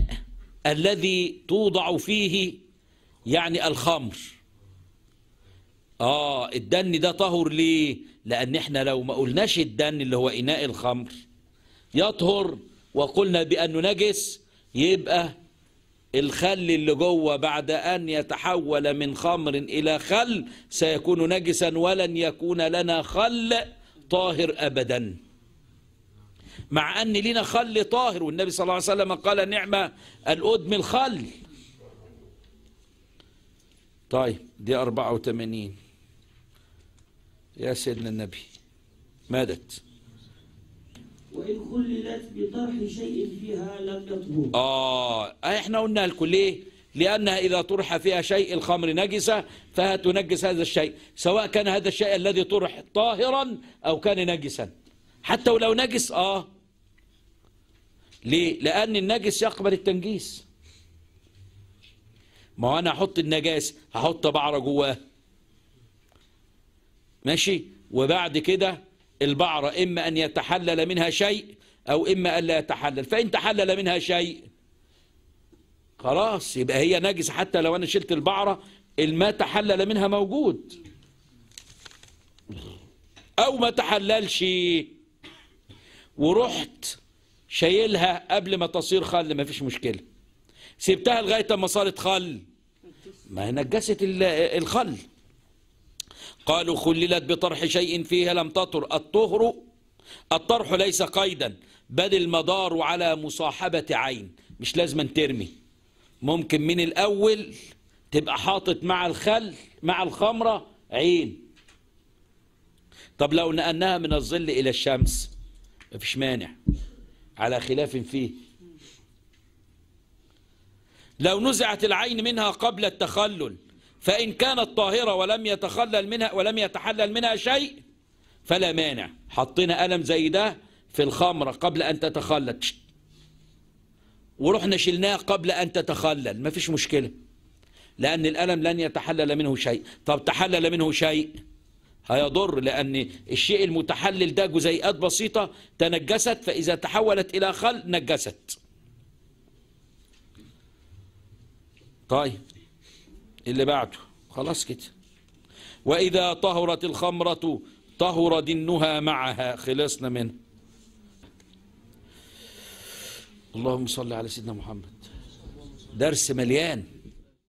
الذي توضع فيه يعني الخمر آه الدن ده طهر ليه لأن احنا لو ما قلناش الدن اللي هو إناء الخمر يطهر وقلنا بأنه نجس يبقى الخل اللي جوه بعد أن يتحول من خمر إلى خل سيكون نجسا ولن يكون لنا خل طاهر أبداً مع أن لنا خل طاهر والنبي صلى الله عليه وسلم قال نعمة الأدم الخل طيب دي 84 يا سيدنا النبي مادت وإن خللت بطرح شيء فيها لم تطهر آه إحنا قلنا لكم ليه؟ لأنها إذا طرح فيها شيء الخمر نجسة فهتنجس هذا الشيء سواء كان هذا الشيء الذي طرح طاهرا أو كان نجسا حتى ولو نجس آه ليه لأن النجس يقبل التنجيس ما هو أنا أحط النجاس هحط بعرة جواه ماشي وبعد كده البعرة إما أن يتحلل منها شيء أو إما أن لا يتحلل فإن تحلل منها شيء خلاص يبقى هي نجس حتى لو أنا شلت البعرة الما تحلل منها موجود أو ما تحللش ورحت شايلها قبل ما تصير خل ما فيش مشكلة سبتها لغاية ما صارت خل ما نجست الخل قالوا خللت بطرح شيء فيها لم تطر الطهر الطرح ليس قيدا بل المدار على مصاحبة عين مش لازم ترمي ممكن من الأول تبقى حاطط مع الخل مع الخمرة عين طب لو نقلناها من الظل إلى الشمس مفيش مانع على خلاف فيه لو نزعت العين منها قبل التخلل فإن كانت طاهرة ولم يتخلل منها ولم يتحلل منها شيء فلا مانع حطينا ألم زي ده في الخمرة قبل أن تتخلل ورحنا شلناه قبل أن تتخلل مفيش مشكلة لأن الألم لن يتحلل منه شيء طب تحلل منه شيء هيضر لأن الشيء المتحلل ده جزيئات بسيطة تنجست فإذا تحولت إلى خل نجست طيب اللي بعده خلاص كده وإذا طهرت الخمرة طهر دنها معها خلصنا منه اللهم صل على سيدنا محمد درس مليان